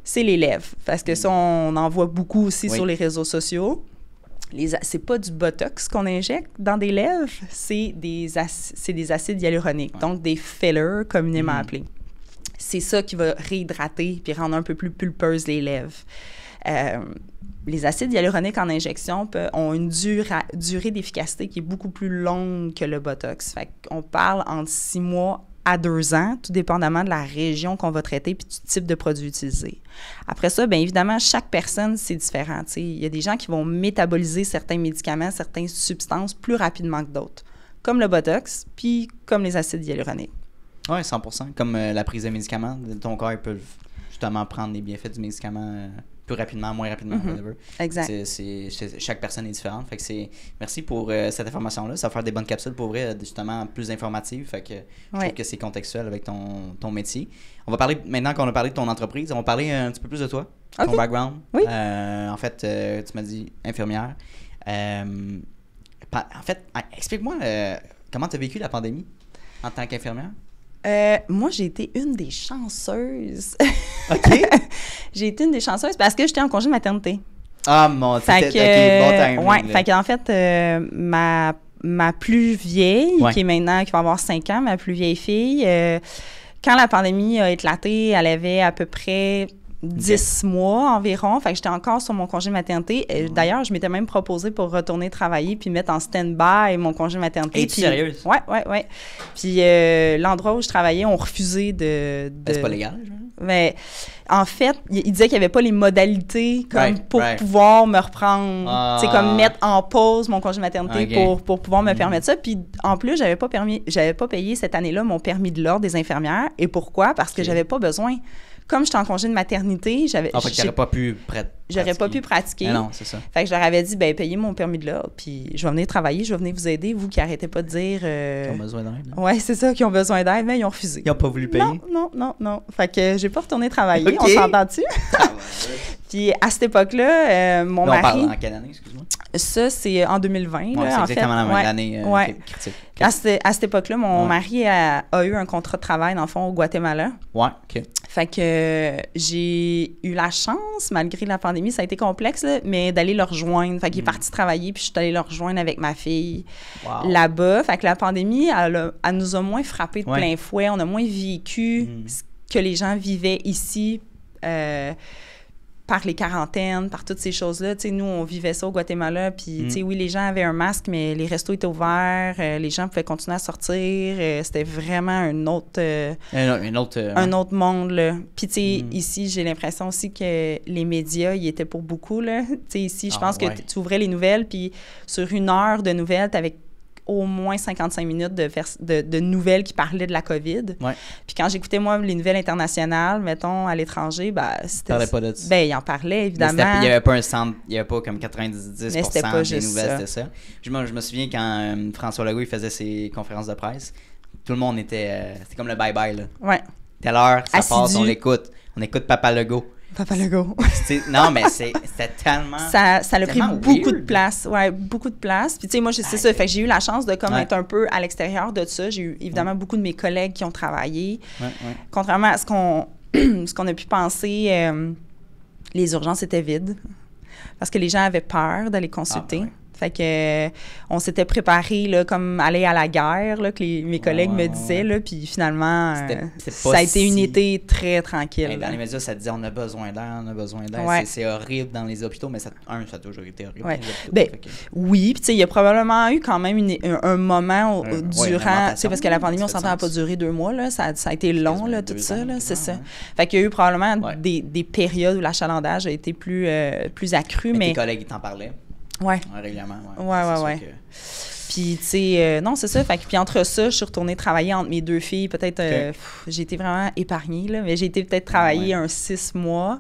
S2: c'est les lèvres, parce que hmm. ça, on en voit beaucoup aussi sur les réseaux sociaux c'est pas du botox qu'on injecte dans des lèvres, c'est des, des acides hyaluroniques, donc des fillers communément mm. appelés. C'est ça qui va réhydrater puis rendre un peu plus pulpeuse les lèvres. Euh, les acides hyaluroniques en injection ont une durée d'efficacité qui est beaucoup plus longue que le Botox. Fait On parle entre six mois à deux ans, tout dépendamment de la région qu'on va traiter puis du type de produit utilisé. Après ça, bien évidemment, chaque personne, c'est différent. Il y a des gens qui vont métaboliser certains médicaments, certaines substances plus rapidement que d'autres, comme le Botox, puis comme les acides hyaluroniques.
S1: Oui, 100 comme euh, la prise de médicaments, ton corps peut justement prendre les bienfaits du médicament. Euh, plus rapidement, moins rapidement, mm-hmm. whatever. Exact. chaque personne est différente. Fait que c'est, merci pour euh, cette information-là. Ça va faire des bonnes capsules pour vrai, euh, justement, plus informatives. Fait que je trouve que c'est contextuel avec ton, métier. On va parler, maintenant qu'on a parlé de ton entreprise, on va parler un petit peu plus de toi, ton background. Oui. Euh, en fait, tu m'as dit infirmière. en fait, ah, explique-moi comment tu as vécu la pandémie
S2: en tant qu'infirmière. Euh, moi, j'ai été une des chanceuses. OK. j'ai été une des chanceuses parce que j'étais en congé de maternité. Ah mon dieu, OK, bon timing. Ouais, fait qu'en fait, euh, ma, ma plus vieille, qui est maintenant, qui va avoir 5 ans, ma plus vieille fille, euh, quand la pandémie a éclaté, elle avait à peu près 10 mois environ. Fait que j'étais encore sur mon congé maternité. D'ailleurs, je m'étais même proposé pour retourner travailler puis mettre en stand-by mon congé maternité. Es-tu sérieuse? Ouais, ouais, ouais. Puis euh, l'endroit où je travaillais on refusait de. Ben, de... c'est pas légal, Mais ben, en fait, il, disaient qu'il n'y avait pas les modalités comme pour pouvoir me reprendre. C'est ah. comme mettre en pause mon congé maternité pour, pour pouvoir me mm. permettre ça. Puis en plus, j'avais pas permis, j'avais pas payé cette année-là mon permis de l'ordre des infirmières. Et pourquoi? Parce que j'avais pas besoin comme j'étais en congé de maternité, j'avais. Ah, fait pas pu J'aurais pas pu pratiquer. Ah non, c'est ça. Fait que je leur avais dit, ben payez mon permis de l'ordre, puis je vais venir travailler, je vais venir vous aider, vous qui arrêtez pas de dire. Euh... Ils ont besoin d'aide. Hein. Oui, c'est ça, qui ont besoin d'aide, mais ils ont refusé. Ils ont pas voulu payer. Non, non, non, non. Fait que j'ai pas retourné travailler, on s'entend dessus. Ah, puis à cette époque-là, euh, mon mari. parle en quelle année, excuse-moi? Ça, c'est en 2020. Ouais, c'est exactement fait. la même année euh, ouais. critique. À, à cette époque-là, mon mari a, a, eu un contrat de travail, dans le fond, au Guatemala. Ouais, OK. Fait que j'ai eu la chance, malgré la pandémie, ça a été complexe, mais d'aller le rejoindre. Fait qu'il est mm. parti travailler, puis je suis allée le rejoindre avec ma fille là-bas. Fait que la pandémie, elle, a, nous a moins frappé de plein fouet. On a moins vécu mm. ce que les gens vivaient ici. Euh, par les quarantaines, par toutes ces choses-là. Nous, on vivait ça au Guatemala. Puis, sais, mm. oui, les gens avaient un masque, mais les restos étaient ouverts, euh, les gens pouvaient continuer à sortir. Euh, c'était vraiment un autre, euh,
S1: un, autre un
S2: autre monde. Là. Puis, sais, mm. ici, j'ai l'impression aussi que les médias y étaient pour beaucoup. Là. sais, ici, je ah, pense que tu ouvrais les nouvelles, puis sur une heure de nouvelles, tu au moins 55 minutes de, nouvelles qui parlaient de la COVID. Puis quand j'écoutais, moi, les nouvelles internationales, mettons, à l'étranger, ben, c'était. Ils pas de Ben, ils en parlaient, évidemment. Il n'y avait
S1: pas un centre, il n'y avait pas comme 90 10 pas des nouvelles, c'était ça. Je, me souviens quand euh, François Legault faisait ses conférences de presse, tout le monde était. Euh, c'était comme le bye-bye, là. Telle heure, ça passe, on l'écoute. On écoute Papa Legault.
S2: Papa Legault.
S1: non, mais c'est tellement. Ça, ça a pris
S2: beaucoup de place. Ouais, beaucoup de place. Puis, tu sais, moi, c'est ça. Fait j'ai eu la chance de comme être un peu à l'extérieur de ça. J'ai eu évidemment beaucoup de mes collègues qui ont travaillé. Contrairement à ce qu'on qu'on a pu penser, euh, les urgences étaient vides parce que les gens avaient peur d'aller consulter. Ah, ben fait que on s'était préparé là, comme aller à la guerre, là, que mes collègues me disaient. Là, puis finalement, euh, ça a été une été très tranquille. Ben, dans les
S1: médias, ça disait on a besoin d'air, on a besoin d'air. C'est horrible dans les
S2: hôpitaux, mais ça, un, ça a toujours été horrible. Ben, Oui, puis il y a probablement eu quand même un, moment durant... c'est durant. parce que la pandémie, on s'entend pas duré deux mois. Là, ça, a été long, là, tout ça. C'est ça. Fait qu'il y a eu probablement des, périodes où l'achalandage a été plus, euh, plus accru. Mais, mais... collègues, ils t'en parlaient? Ouais. Un règlement, ouais. Ouais, ouais, Puis, tu sais, euh, non, c'est ça. Fait que, puis entre ça, je suis retournée travailler entre mes deux filles. Peut-être, euh, j'ai été vraiment épargnée, là, mais j'ai été peut-être travaillée un six mois.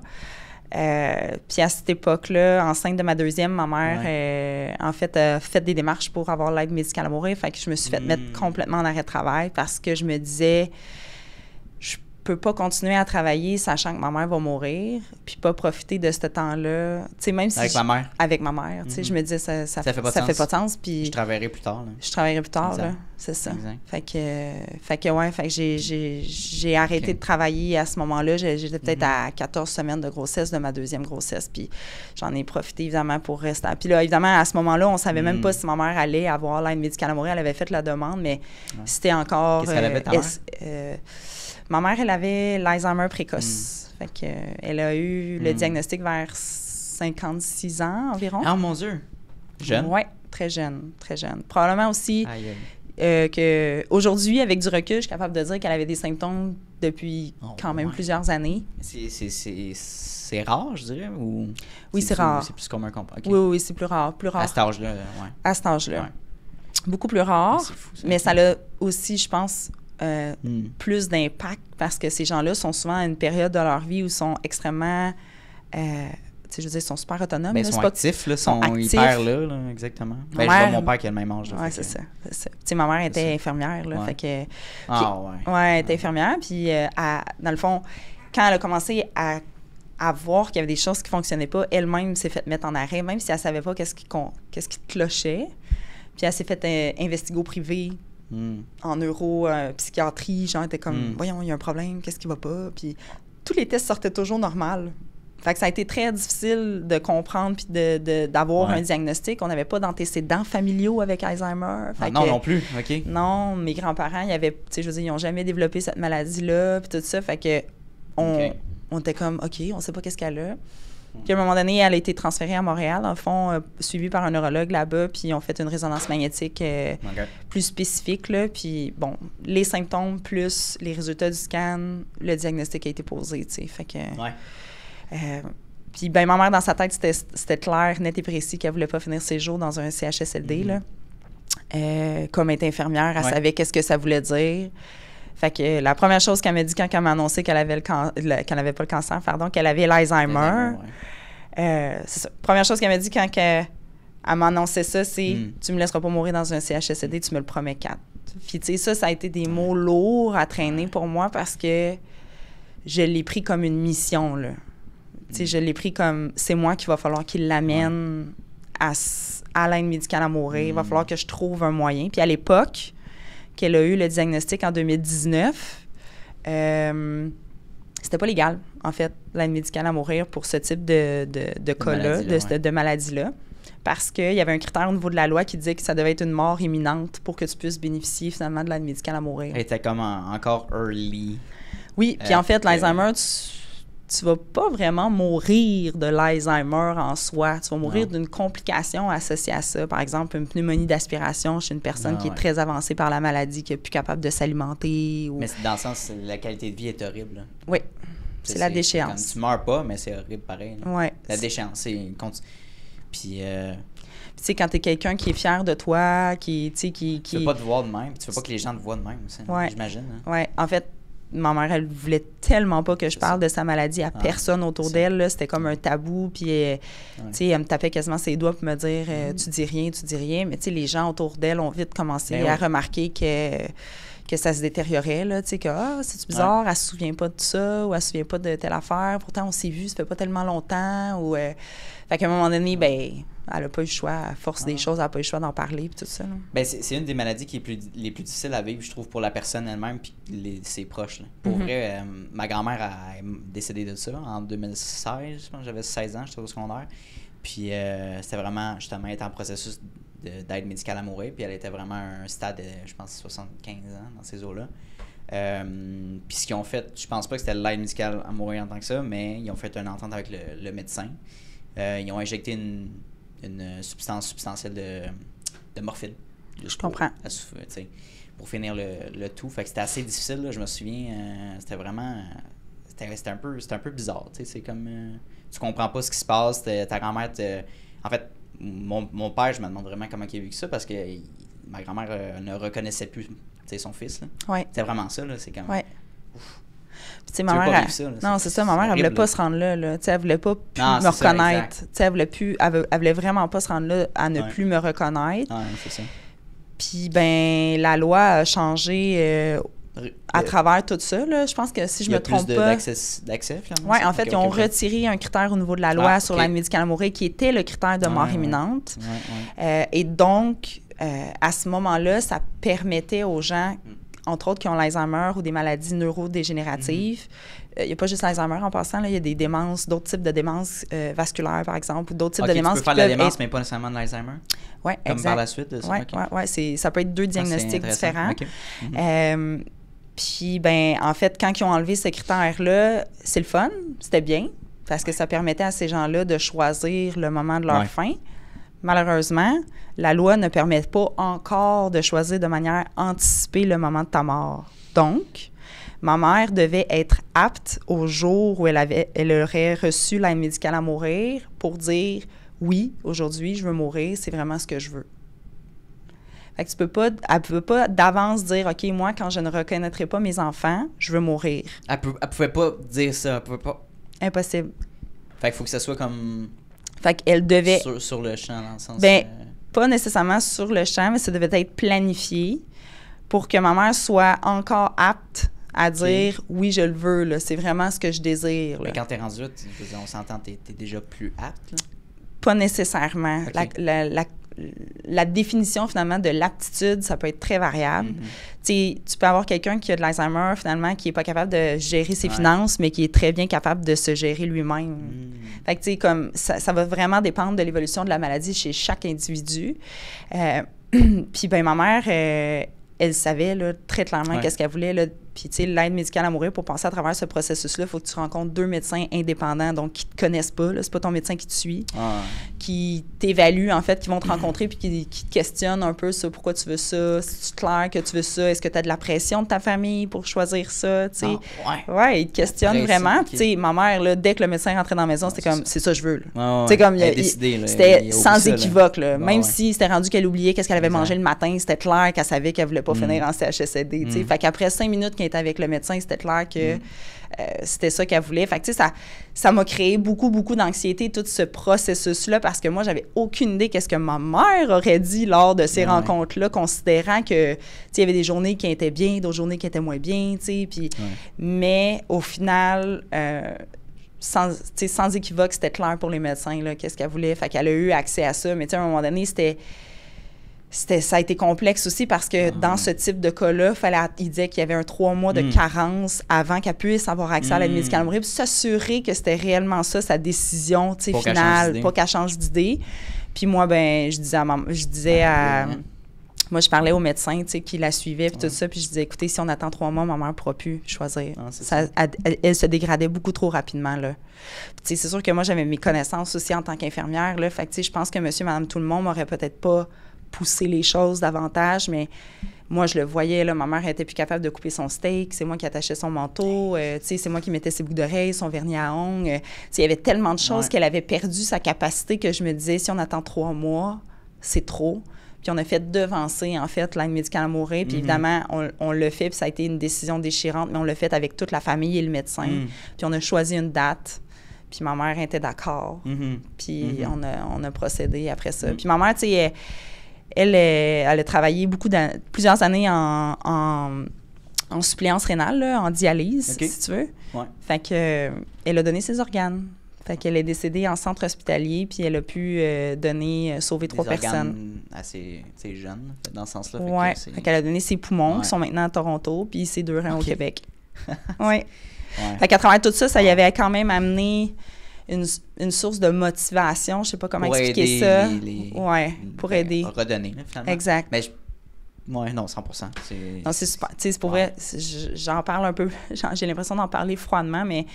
S2: Euh, puis à cette époque-là, enceinte de ma deuxième, ma mère, en fait, a fait des démarches pour avoir l'aide médicale à mourir. Fait que je me suis fait hmm. mettre complètement en arrêt de travail parce que je me disais, peux pas continuer à travailler sachant que ma mère va mourir, puis pas profiter de ce temps-là. même Avec ma mère. Avec ma mère. Mm-hmm. je me dis, ça, ça, fait pas de sens. puis je
S1: travaillerai plus tard. Là. Je
S2: travaillerai plus tard, C'est ça. Fait que, j'ai arrêté de travailler à ce moment-là. J'étais peut-être mm-hmm. à 14 semaines de grossesse de ma deuxième grossesse, puis j'en ai profité, évidemment, pour rester. Puis là, évidemment, à ce moment-là, on savait même pas mm. si ma mère allait avoir l'aide médicale à mourir. Elle avait fait la demande, mais c'était encore. Qu'est-ce euh, Ma mère, elle avait l'Alzheimer précoce. Hmm. Euh, elle a eu le hmm. diagnostic vers 56 ans environ. Ah, mon Dieu! Jeune? Oui, très jeune, très jeune. Probablement aussi euh, que avec du recul, je suis capable de dire qu'elle avait des symptômes depuis oh, quand même plusieurs années.
S1: C'est rare, je dirais, ou...
S2: Oui, c'est rare. C'est plus commun qu'on Oui, oui, c'est plus rare, plus rare. À cet âge-là, oui. À cet âge-là. Beaucoup plus rare, mais ça l'a aussi, je pense, euh, hmm. plus d'impact parce que ces gens-là sont souvent à une période de leur vie où ils sont extrêmement. Euh, je veux dire, ils sont super autonomes. mais ben, ils sont actifs, là, sont, là,
S1: exactement. Ben, je mon père qui a le même âge. Oui, c'est ça.
S2: ça. ma mère était infirmière. Là, ah, ouais. elle était infirmière. Puis, euh, à, dans le fond, quand elle a commencé à, voir qu'il y avait des choses qui ne fonctionnaient pas, elle-même s'est faite mettre en arrêt, même si elle ne savait pas qu'est-ce qui, qui clochait. Puis, elle s'est faite euh, investiguer investigo privé Hmm. en neuropsychiatrie. Euh, genre, étaient comme, hmm. voyons, il y a un problème, qu'est-ce qui va pas? Puis tous les tests sortaient toujours normal. Fait que ça a été très difficile de comprendre puis d'avoir un diagnostic. On n'avait pas d'antécédents familiaux avec Alzheimer. Ah, non, non plus. Non, mes grands-parents, ils avaient, je n'ont jamais développé cette maladie-là, puis tout ça. Fait que on, était comme, OK, on sait pas qu'est-ce qu'elle a. Puis à un moment donné, elle a été transférée à Montréal, en fond, euh, suivie par un neurologue là-bas, puis on ont fait une résonance magnétique euh, plus spécifique. puis bon, les symptômes plus les résultats du scan, le diagnostic a été posé, tu sais. Fait que. Ouais. Euh, puis ben, ma mère, dans sa tête, c'était clair, net et précis qu'elle voulait pas finir ses jours dans un CHSLD, mhm. comme être infirmière, elle savait qu'est-ce que ça voulait dire. Fait que la première chose qu'elle m'a dit quand elle m'a annoncé qu'elle avait le, can pas le cancer, pardon, qu'elle avait l'Alzheimer, euh, c'est ça. Première chose qu'elle m'a dit quand elle, m'a annoncé ça, c'est hmm. Tu me laisseras pas mourir dans un CHSD, tu me le promets quatre. Puis, tu sais, ça, ça a été des mots lourds à traîner pour moi parce que je l'ai pris comme une mission, là. sais hmm. je l'ai pris comme c'est moi qui va falloir qu'il l'amène à, à l'aide médicale à mourir. Il va hmm. falloir que je trouve un moyen. Puis à l'époque, qu'elle a eu le diagnostic en 2019, euh, c'était pas légal, en fait, l'aide médicale à mourir pour ce type de, de, de cas-là, de, maladie-là. parce qu'il y avait un critère au niveau de la loi qui disait que ça devait être une mort imminente pour que tu puisses bénéficier finalement de l'aide médicale à mourir. Elle
S1: était comme encore early.
S2: Oui, puis euh, en fait, l'Alzheimer, tu tu vas pas vraiment mourir de l'Alzheimer en soi. Tu vas mourir d'une complication associée à ça. Par exemple, une pneumonie d'aspiration chez une personne ah qui est très avancée par la maladie, qui n'est plus capable de s'alimenter. Ou... Mais
S1: dans le sens, la qualité de vie est horrible.
S2: Oui, c'est la déchéance.
S1: tu meurs pas, mais c'est horrible pareil. Oui. La déchéance, c'est... Puis... Euh, puis,
S2: tu sais, quand tu es quelqu'un qui est fier de toi, qui. qui, qui... Tu ne veux pas te voir de même, tu veux pas que
S1: les gens te voient de même aussi, hein, ouais. j'imagine.
S2: Hein. en fait, ma mère, elle voulait tellement pas que je parle de sa maladie à ah, personne autour d'elle. C'était comme un tabou. Puis, elle, euh, sais, elle me tapait quasiment ses doigts pour me dire euh, mm. Tu dis rien, tu dis rien. Mais les gens autour d'elle ont vite commencé ben à remarquer que, que ça se détériorait. sais que ah, c'est bizarre, elle elle se souvient pas de ça ou elle se souvient pas de telle affaire. Pourtant, on s'est vu, ça fait pas tellement longtemps. Ou, euh, fait qu'à un moment donné, ben elle n'a pas eu le choix, à force des ah. choses, elle n'a pas eu le choix d'en parler, puis tout ça.
S1: Ben, c'est une des maladies qui est les plus difficiles à vivre, je trouve, pour la personne elle-même, puis ses proches. Pour mm-hmm. vrai, euh, ma grand-mère a décédé de ça en 2016, je pense j'avais 16 ans, j'étais au secondaire. Puis euh, c'était vraiment, justement, être en processus d'aide médicale à mourir, puis elle était vraiment à un stade, je pense, 75 ans, dans ces eaux-là. Euh, puis ce qu'ils ont fait, je pense pas que c'était l'aide médicale à mourir en tant que ça, mais ils ont fait une entente avec le, médecin. ils ont injecté une une euh, substance substantielle de, morphine. Je comprends. Pour, finir le, tout. Fait que c'était assez difficile, je me souviens. Euh, c'était vraiment. C'était un, peu, un peu bizarre. C'est comme. Euh, tu comprends pas ce qui se passe. Ta grand-mère. En fait, mon, père, je me demande vraiment comment il a vécu ça parce que ma grand-mère ne reconnaissait plus son fils. Ouais. C'était vraiment ça. C'est
S2: non, c'est ça, ma mère, elle voulait pas se rendre là. là. ne elle voulait pas plus me reconnaître. elle voulait elle, voulait vraiment pas se rendre là à ne plus me reconnaître. Puis, ben, la loi a changé euh, à travers tout ça. Je pense que si je me trompe de, pas.
S1: d'accès, Oui, en fait, ils ont retiré
S2: un critère au niveau de la loi ah, sur la médicale amourée qui était le critère de mort imminente. Euh, et donc, euh, à ce moment-là, ça permettait aux gens mm entre autres, qui ont l'Alzheimer ou des maladies neurodégénératives. Il mm-hmm. n'y euh, a pas juste l'Alzheimer en passant, il y a des démences, d'autres types de démences euh, vasculaires, par exemple, ou d'autres types de démences. Tu peux faire de la démence,
S1: mais pas nécessairement de l'Alzheimer. Oui, Comme par la suite. Oui, okay. ouais,
S2: ouais, ça peut être deux ah, diagnostics différents. Mm-hmm. euh, puis, ben, en fait, quand ils ont enlevé ce critère-là, c'est le fun, c'était bien, parce que ça permettait à ces gens-là de choisir le moment de leur fin malheureusement, la loi ne permet pas encore de choisir de manière anticipée le moment de ta mort. Donc, ma mère devait être apte au jour où elle, avait, elle aurait reçu l'aide médicale à mourir pour dire oui, aujourd'hui, je veux mourir, c'est vraiment ce que je veux. tu peux pas, elle ne peut pas d'avance dire, OK, moi, quand je ne reconnaîtrai pas mes enfants, je veux mourir. Elle
S1: ne pouvait pas dire ça. pas. Impossible. Fait faut que ça soit comme fait qu'elle devait. Sur, le champ, dans le sens. Ben,
S2: euh, pas nécessairement sur le champ, mais ça devait être planifié pour que ma mère soit encore apte à dire oui, je le veux, c'est vraiment ce que je désire. Mais ben, quand t'es es on s'entend, t'es es déjà plus apte? Pas nécessairement la définition finalement de l'aptitude, ça peut être très variable. Mm-hmm. Tu sais, Tu peux avoir quelqu'un qui a de l'Alzheimer finalement, qui n'est pas capable de gérer ses finances, mais qui est très bien capable de se gérer lui-même. Mm. Fait que tu sais, comme ça, va vraiment dépendre de l'évolution de la maladie chez chaque individu. Euh, puis ben ma mère, euh, elle savait là, très clairement qu'est-ce qu'elle voulait. Là, puis, tu sais, l'aide médicale à mourir, pour passer à travers ce processus-là, il faut que tu rencontres deux médecins indépendants, donc qui ne te connaissent pas. C'est pas ton médecin qui te suit, qui t'évalue, en fait, qui vont te rencontrer, puis qui, te questionnent un peu sur pourquoi tu veux ça, si tu es clair que tu veux ça, est-ce que tu as de la pression de ta famille pour choisir ça, tu sais. Ah, ouais. ouais. ils te questionnent vraiment. Tu sais, ma mère, là, dès que le médecin rentrait dans la maison, c'était comme, c'est ça, je veux. Ah, comme, c'était sans équivoque, là. Bah Même si c'était rendu qu'elle oubliait qu'est-ce qu'elle avait mangé le matin, c'était clair qu'elle savait qu'elle voulait pas mm. finir en CHSD. Mm. Fait qu'après cinq minutes, était avec le médecin, c'était clair que mm. euh, c'était ça qu'elle voulait. Fait ça, ça m'a créé beaucoup, beaucoup d'anxiété, tout ce processus-là, parce que moi, j'avais aucune idée qu'est-ce que ma mère aurait dit lors de ces ben rencontres-là, considérant que, il y avait des journées qui étaient bien, d'autres journées qui étaient moins bien, Mais au final... Euh, sans, sans équivoque, c'était clair pour les médecins, qu'est-ce qu'elle voulait. Fait qu'elle a eu accès à ça. Mais à un moment donné, c'était ça a été complexe aussi parce que ah dans ce type de cas-là, il disait qu'il y avait un trois mois de hmm. carence avant qu'elle puisse avoir accès à la hmm. médicale. médicale s'assurer que c'était réellement ça, sa décision finale, pas qu'elle change d'idée. Puis moi, ben, je disais à, ma, je disais ah, à, moi, je parlais au médecin, qui la suivait, puis tout ça, puis je disais, écoutez, si on attend trois mois, ma mère ne pourra plus choisir. Ah, elle, se dégradait beaucoup trop rapidement, là. c'est sûr que moi, j'avais mes connaissances aussi en tant qu'infirmière, Fait je pense que monsieur, madame, tout le monde m'aurait peut-être pas pousser les choses davantage, mais moi, je le voyais, là, ma mère était plus capable de couper son steak, c'est moi qui attachais son manteau, euh, sais, c'est moi qui mettais ses boucles d'oreilles, son vernis à ongles. Euh, il y avait tellement de choses qu'elle avait perdu sa capacité que je me disais, si on attend trois mois, c'est trop. Puis on a fait devancer, en fait, l'aide médicale à mourir. Puis mhm. évidemment, on, l'a fait, puis ça a été une décision déchirante, mais on l'a fait avec toute la famille et le médecin. Mhm. Puis on a choisi une date. Puis ma mère était d'accord. Mhm. Puis on, a, on, a, procédé après ça. Puis ma mère, tu sais, elle, elle a travaillé beaucoup dans, plusieurs années en, suppléance rénale, en dialyse, si tu veux. Fait que, euh, elle a donné ses organes. Fait qu'elle est décédée en centre hospitalier, puis elle a pu euh, donner, euh, sauver trois personnes.
S1: assez, ses jeunes, dans ce sens-là. Ouais. fait, qu'elle a donné ses poumons, qui sont maintenant
S2: à Toronto, puis ses deux reins au Québec. oui. Ouais. Fait qu'à travers tout ça, ça y avait quand même amené une, source de motivation. Je sais pas comment expliquer ça. ouais, pour ben, aider. Redonner, finalement. Exact. Mais
S1: ben, non, 100 Non, c'est
S2: Tu sais, pour vrai, j'en parle un peu. J'ai l'impression d'en parler froidement, mais.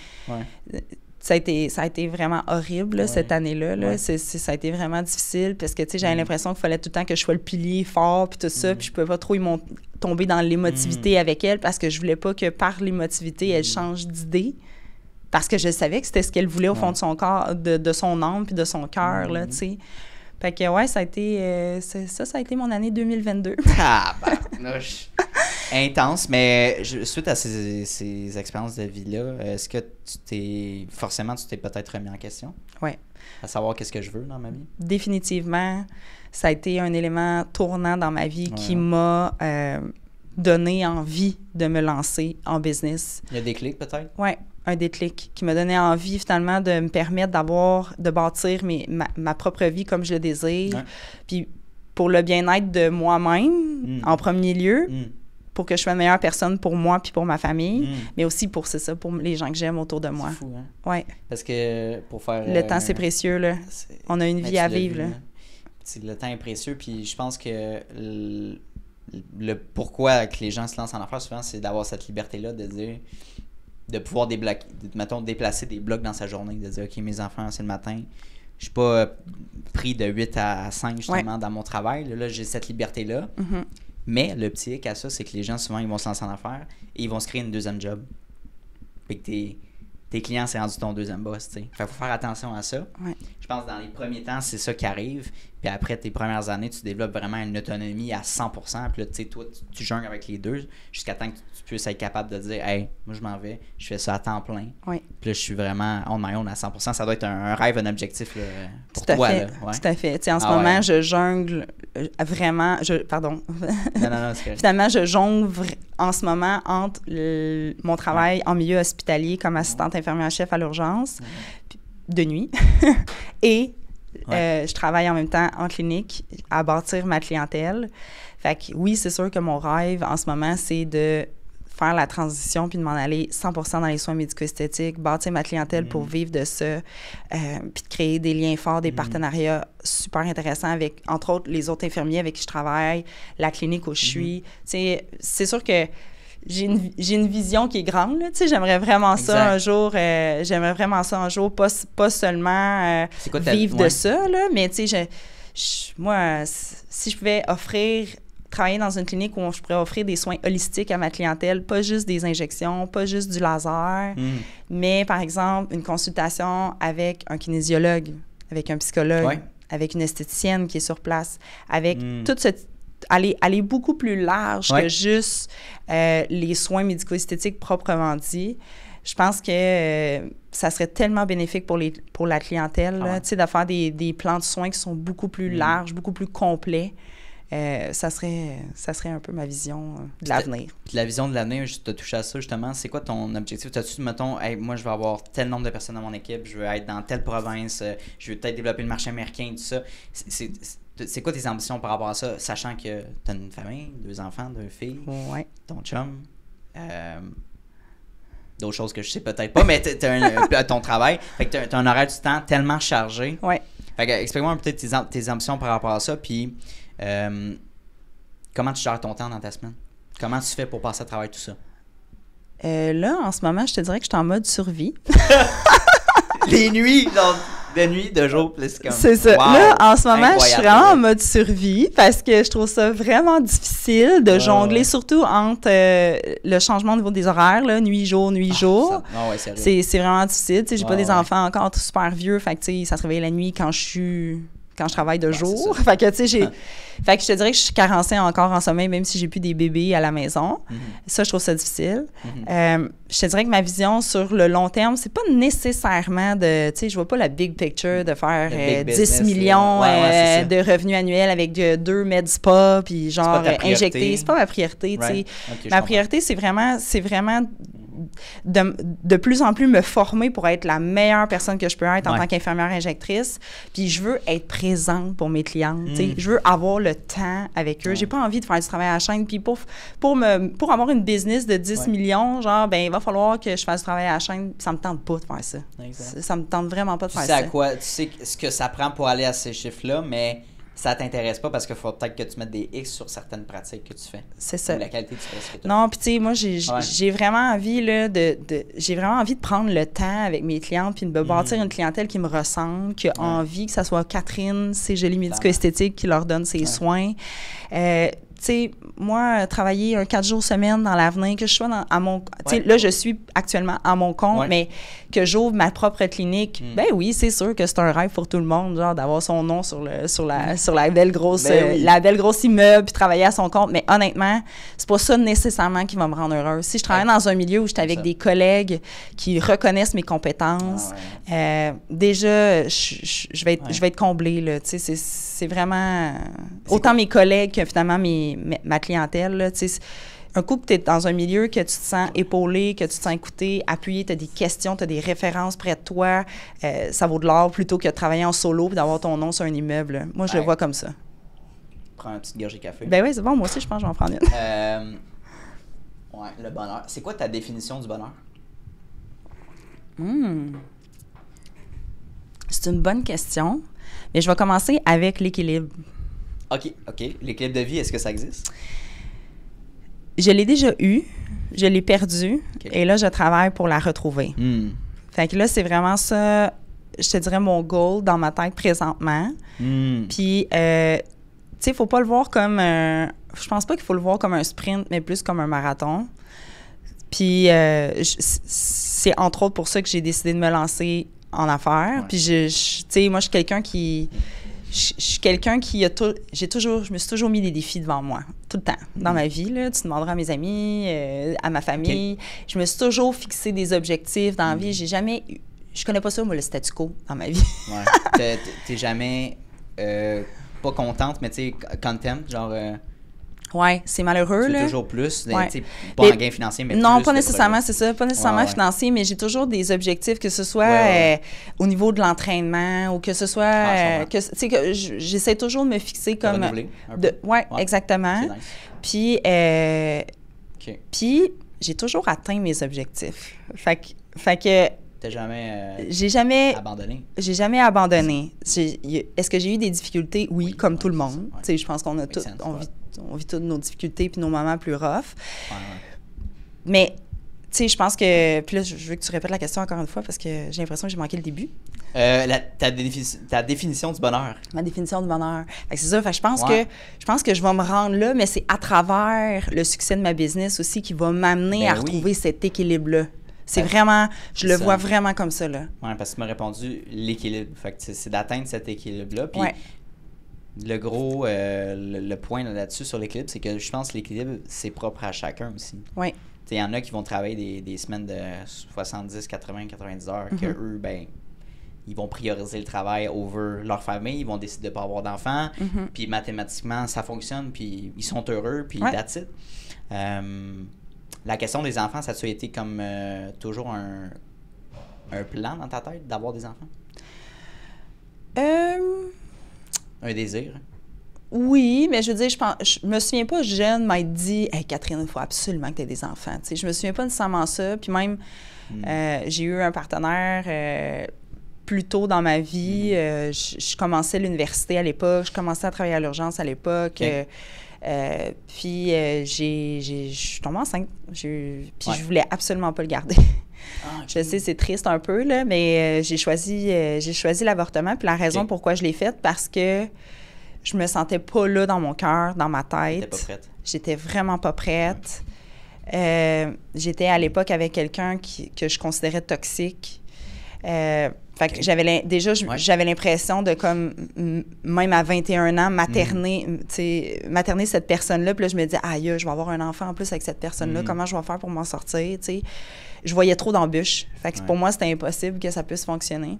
S2: Ça a, été, ça a été vraiment horrible cette année-là. Là. ça a été vraiment difficile parce que j'avais mm. l'impression qu'il fallait tout le temps que je sois le pilier fort puis tout ça. Mm. Puis je pouvais pas trop tomber dans l'émotivité mm. avec elle parce que je voulais pas que par l'émotivité, elle change d'idée parce que je savais que c'était ce qu'elle voulait au fond de son corps, de, de son âme puis de son cœur, là, mhm. tu sais. Fait que, ouais, ça a été, euh, ça, ça a été mon année 2022. ah,
S1: Intense, mais je, suite à ces, ces expériences de vie-là, est-ce que tu t'es, forcément, tu t'es peut-être remis en question? Ouais. À savoir qu'est-ce que je veux dans
S2: ma vie? Définitivement, ça a été un élément tournant dans ma vie qui m'a... Euh, donné envie de me lancer en business. Il y a des clics peut-être? Oui, un déclic qui m'a donné envie finalement de me permettre d'avoir, de bâtir mes, ma, ma, propre vie comme je le désire. Puis pour le bien-être de moi-même, mm. en premier lieu, mm. pour que je sois une meilleure personne pour moi puis pour ma famille, mm. mais aussi pour, ça, pour les gens que j'aime autour de moi. C'est hein? Ouais.
S1: Parce que pour faire. Le temps, euh, c'est précieux,
S2: là. On a une vie à vivre,
S1: c'est là. Le temps est précieux, puis je pense que. Le... le pourquoi que les gens se lancent en affaires, souvent, c'est d'avoir cette liberté-là de dire de pouvoir débloquer, mettons, déplacer des blocs dans sa journée, de dire, OK, mes enfants, c'est le matin. Je suis pas pris de 8 à 5 justement dans mon travail. Là, j'ai cette liberté-là. Mm-hmm. Mais le petit à ça, c'est que les gens, souvent, ils vont se lancer en affaires et ils vont se créer une deuxième job. Fait que tes, clients, c'est rendu ton deuxième boss. sais. Fait faut faire attention à ça. Je pense dans les premiers temps, c'est ça qui arrive. Puis après tes premières années, tu développes vraiment une autonomie à 100%. Puis là, tu sais, toi, tu, jungles avec les deux jusqu'à temps que tu, puisses être capable de dire, hey, moi, je m'en vais, je fais ça à temps plein. Oui. Puis là, je suis vraiment on my own à 100%. Ça doit être un, rêve, un objectif pour toi. Fait, Tout à fait. sais, en ce ah moment,
S2: je jungle euh, vraiment. Je, pardon. non, non, non, c'est Finalement, je jongle en ce moment entre mon travail en milieu hospitalier comme assistante infirmière-chef à l'urgence de nuit et euh, je travaille en même temps en clinique à bâtir ma clientèle. Fait que oui, c'est sûr que mon rêve en ce moment, c'est de faire la transition puis de m'en aller 100% dans les soins médico-esthétiques, bâtir ma clientèle pour mm. vivre de ça, euh, puis de créer des liens forts, des mm. partenariats super intéressants avec, entre autres, les autres infirmiers avec qui je travaille, la clinique où je mm-hmm. suis. C'est sûr que j'ai une, une, vision qui est grande. Tu sais, j'aimerais vraiment ça un jour. Euh, j'aimerais vraiment ça un jour, pas, pas seulement euh, vivre de ça, là, mais tu sais, je, moi, si je pouvais offrir travailler dans une clinique où je pourrais offrir des soins holistiques à ma clientèle, pas juste des injections, pas juste du laser, hmm. mais par exemple une consultation avec un kinésiologue, avec un psychologue, avec une esthéticienne qui est sur place, avec toute hmm. tout ce aller, aller beaucoup plus large que juste euh, les soins médico-esthétiques proprement dit. Je pense que euh, ça serait tellement bénéfique pour, les, pour la clientèle, ah tu sais, des, des, plans de soins qui sont beaucoup plus mm. larges, beaucoup plus complets. Euh, ça, serait, ça serait un peu ma vision de l'avenir.
S1: la vision de l'avenir, je as touché à ça justement. C'est quoi ton objectif? as tu mettons, moi je veux avoir tel nombre de personnes dans mon équipe, je veux être dans telle province, je veux peut-être développer le marché américain, tout ça. C'est, c'est quoi tes ambitions par rapport à ça, sachant que tu as une famille, deux enfants, deux filles, ton chum, euh, d'autres choses que je sais peut-être pas, mais t'as ton travail, fait que t'as un horaire du temps tellement chargé. Ouais. Fait explique-moi un peu tes, ambitions par rapport à ça, puis euh, comment tu gères ton temps dans ta semaine? Comment tu fais pour passer à travail tout ça?
S2: Euh, là, en ce moment, je te dirais que je suis en mode survie.
S1: Les nuits, genre de nuit, de jour, plus comme. C'est ça. là, en ce moment, je suis vraiment
S2: en mode survie parce que je trouve ça vraiment difficile de jongler, surtout entre euh, le changement au niveau des horaires, là, nuit, jour, nuit, ah, jour. Ah c'est, c'est vraiment difficile. J'ai pas des enfants encore tout super vieux. Fait que, ça se réveille la nuit quand je suis quand je travaille de ben, jour. fait que, tu sais, j'ai. Hein. fait que je te dirais que je suis carencée encore en sommeil, même si j'ai plus des bébés à la maison. Mm-hmm. Ça, je trouve ça difficile. Mm-hmm. Euh, je te dirais que ma vision sur le long terme, c'est pas nécessairement de. Tu sais, je vois pas la big picture de faire 10 euh, millions euh, de revenus annuels avec deux meds SPA puis genre injecter. C'est pas ma priorité, sais. ma priorité, c'est vraiment, vraiment de, de, plus en plus me former pour être la meilleure personne que je peux être en tant qu'infirmière injectrice. Puis je veux être présente pour mes clientes. Mm. Je veux avoir le temps avec eux. J'ai pas envie de faire du travail à la chaîne. Puis pour, pour, me, pour avoir une business de 10 millions, genre, ben il va falloir que je fasse du travail à la chaîne. Ça me tente pas de faire ça. Ça, me tente vraiment pas de tu faire sais À
S1: quoi, tu sais ce que ça prend pour aller à ces chiffres-là, mais ça t'intéresse pas parce qu'il faut peut-être que tu mettes des X sur certaines pratiques que tu fais.
S2: C'est ça. la qualité du stress que Non, puis tu sais, moi, j'ai vraiment envie là, de, j'ai vraiment envie de prendre le temps avec mes clients puis de bâtir mm. une clientèle qui me ressemble, qui a envie que ce soit Catherine, ces jolies médico-esthétiques qui leur donnent ses soins. Euh, sais, moi, travailler un quatre jours semaine dans l'avenir, que je sois à mon... sais, Là, je suis actuellement à mon compte, mais que j'ouvre ma propre clinique, mm. ben oui, c'est sûr que c'est un rêve pour tout le monde, genre d'avoir son nom sur, le, sur, la, mm. sur la belle grosse ben grosse immeuble, puis travailler à son compte. Mais honnêtement, c'est pas ça nécessairement qui va me rendre heureuse. Si je travaille dans un milieu où je suis avec des collègues qui reconnaissent mes compétences, ah euh, déjà, je, vais être, je vais être comblée, là, tu sais, c'est c'est vraiment autant mes collègues que finalement mes, ma clientèle. un coup que tu es dans un milieu que tu te sens épaulé, que tu te sens écouté, appuyé, tu as des questions, tu as des références près de toi, euh, ça vaut de l'or plutôt que de travailler en solo et d'avoir ton nom sur un immeuble. Moi, je le vois comme ça.
S1: Prends une petite gorgée de café. Ben oui, c'est bon,
S2: moi aussi, je pense que je vais en prendre une.
S1: Euh, le bonheur. C'est quoi ta définition du bonheur?
S2: Hmm. C'est une bonne question. Mais je vais commencer avec l'équilibre.
S1: OK, OK. L'équilibre de vie, est-ce que ça existe?
S2: Je l'ai déjà eu, je l'ai perdu, et là, je travaille pour la retrouver. Hmm. Fait que là, c'est vraiment ça, je te dirais, mon goal dans ma tête présentement. Hmm. Puis, euh, tu sais, il faut pas le voir comme un. Je pense pas qu'il faut le voir comme un sprint, mais plus comme un marathon. Puis, euh, c'est entre autres pour ça que j'ai décidé de me lancer en affaires. Puis, je, sais, moi, je suis quelqu'un qui je, suis quelqu'un qui a j'ai toujours, je me suis toujours mis des défis devant moi, tout le temps, dans ma mm. vie. Là, tu demanderas à mes amis, euh, à ma famille. Je me suis toujours fixé des objectifs dans la vie. Mm. J'ai jamais, je connais pas ça, moi, le statu quo dans ma vie. ouais. T'es jamais
S1: euh, pas contente, mais tu sais, contente, genre. Euh,
S2: oui, c'est malheureux. C'est toujours plus, pas en gain financier, mais Non, pas nécessairement, c'est ça, pas nécessairement financier, mais j'ai toujours des objectifs, que ce soit euh, au niveau de l'entraînement ou que ce soit, ah, euh, que euh, que, j'essaie toujours de me fixer comme... De, ouais, exactement. Puis, euh, puis j'ai toujours atteint mes objectifs. Fait que, fait que T'as jamais, j'ai jamais abandonné? J'ai jamais abandonné. Est-ce que j'ai eu des difficultés? Oui, comme tout le monde. Je pense qu'on a tous on vit toutes nos difficultés puis nos moments plus rough. Mais tu sais, je pense que. Puis là, je veux que tu répètes la question encore une fois parce que j'ai l'impression que j'ai manqué le début.
S1: Euh, la, ta, définition du bonheur.
S2: Ma définition du bonheur. c'est ça. Fait, je, pense que, je pense que je vais me rendre là, mais c'est à travers le succès de ma business aussi qui va m'amener ben à retrouver cet équilibre-là. C'est ben, vraiment, je le vois vraiment comme ça. Là.
S1: Ouais, parce que tu m'as répondu l'équilibre. c'est d'atteindre cet équilibre-là. Puis le gros euh, le, point là-dessus sur l'équilibre, c'est que je pense que l'équilibre, c'est propre à chacun aussi. Oui. Il y en a qui vont travailler des, des, semaines de 70, 80, 90 heures, qu'eux, bien, que mm-hmm. eux, ben, ils vont prioriser le travail over leur famille, ils vont décider de ne pas avoir d'enfants, mm-hmm. puis mathématiquement, ça fonctionne, puis ils sont heureux, puis ouais. that's it. Euh, la question des enfants, ça a-tu été comme euh, toujours un, un, plan dans ta tête d'avoir des enfants?
S2: Euh, un désir. Oui, mais je veux dire, je, pense, je me souviens pas jeune m'a dit Catherine, il faut absolument que tu aies des enfants. Je je me souviens pas nécessairement ça. Puis même, hmm. euh, j'ai eu un partenaire euh, plus tôt dans ma vie. Hmm. Euh, je, je, commençais l'université à l'époque, je commençais à travailler à l'urgence à l'époque. puis j'ai, je suis tombée enceinte. puis je voulais absolument pas le garder. Ah, je sais, c'est triste un peu, là, mais euh, j'ai choisi, euh, j'ai choisi l'avortement. Puis la raison pourquoi je l'ai faite, parce que je me sentais pas là dans mon cœur, dans ma tête. J'étais vraiment pas prête. Euh, j'étais à l'époque avec quelqu'un que je considérais toxique. Euh, fait que j'avais déjà, j'avais l'impression de comme, même à 21 ans, materner, mm. materner cette personne-là. Puis là, je me dis, aïe, je vais avoir un enfant en plus avec cette personne-là, mm. comment je vais faire pour m'en sortir? sais? Je voyais trop d'embûches. Fait que pour moi, c'était impossible que ça puisse fonctionner.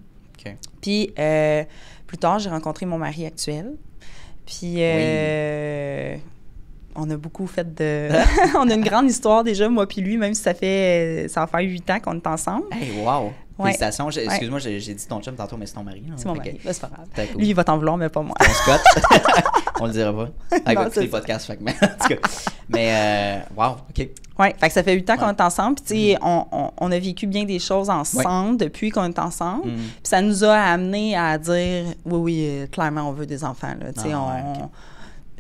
S2: Puis euh, plus tard, j'ai rencontré mon mari actuel. Puis euh, on a beaucoup fait de. Hein? on a une grande histoire déjà, moi puis lui, même si ça fait. Ça va faire huit ans qu'on est ensemble. Hey,
S1: wow! Félicitations. excuse-moi, j'ai, dit ton chum tantôt, mais c'est ton mari. Hein? C'est mon mari. c'est pas grave. Lui, il va
S2: t'en vouloir, mais pas moi. se
S1: Scott. on le dira pas. Avec les podcasts, mais, en euh, wow, OK.
S2: Oui, fait que ça fait huit ans qu'on est ensemble. Puis, tu sais, mm-hmm. on, on, a vécu bien des choses ensemble depuis qu'on est ensemble. Mm-hmm. Puis, ça nous a amené à dire, oui, oui, euh, clairement, on veut des enfants. Tu sais, ah, on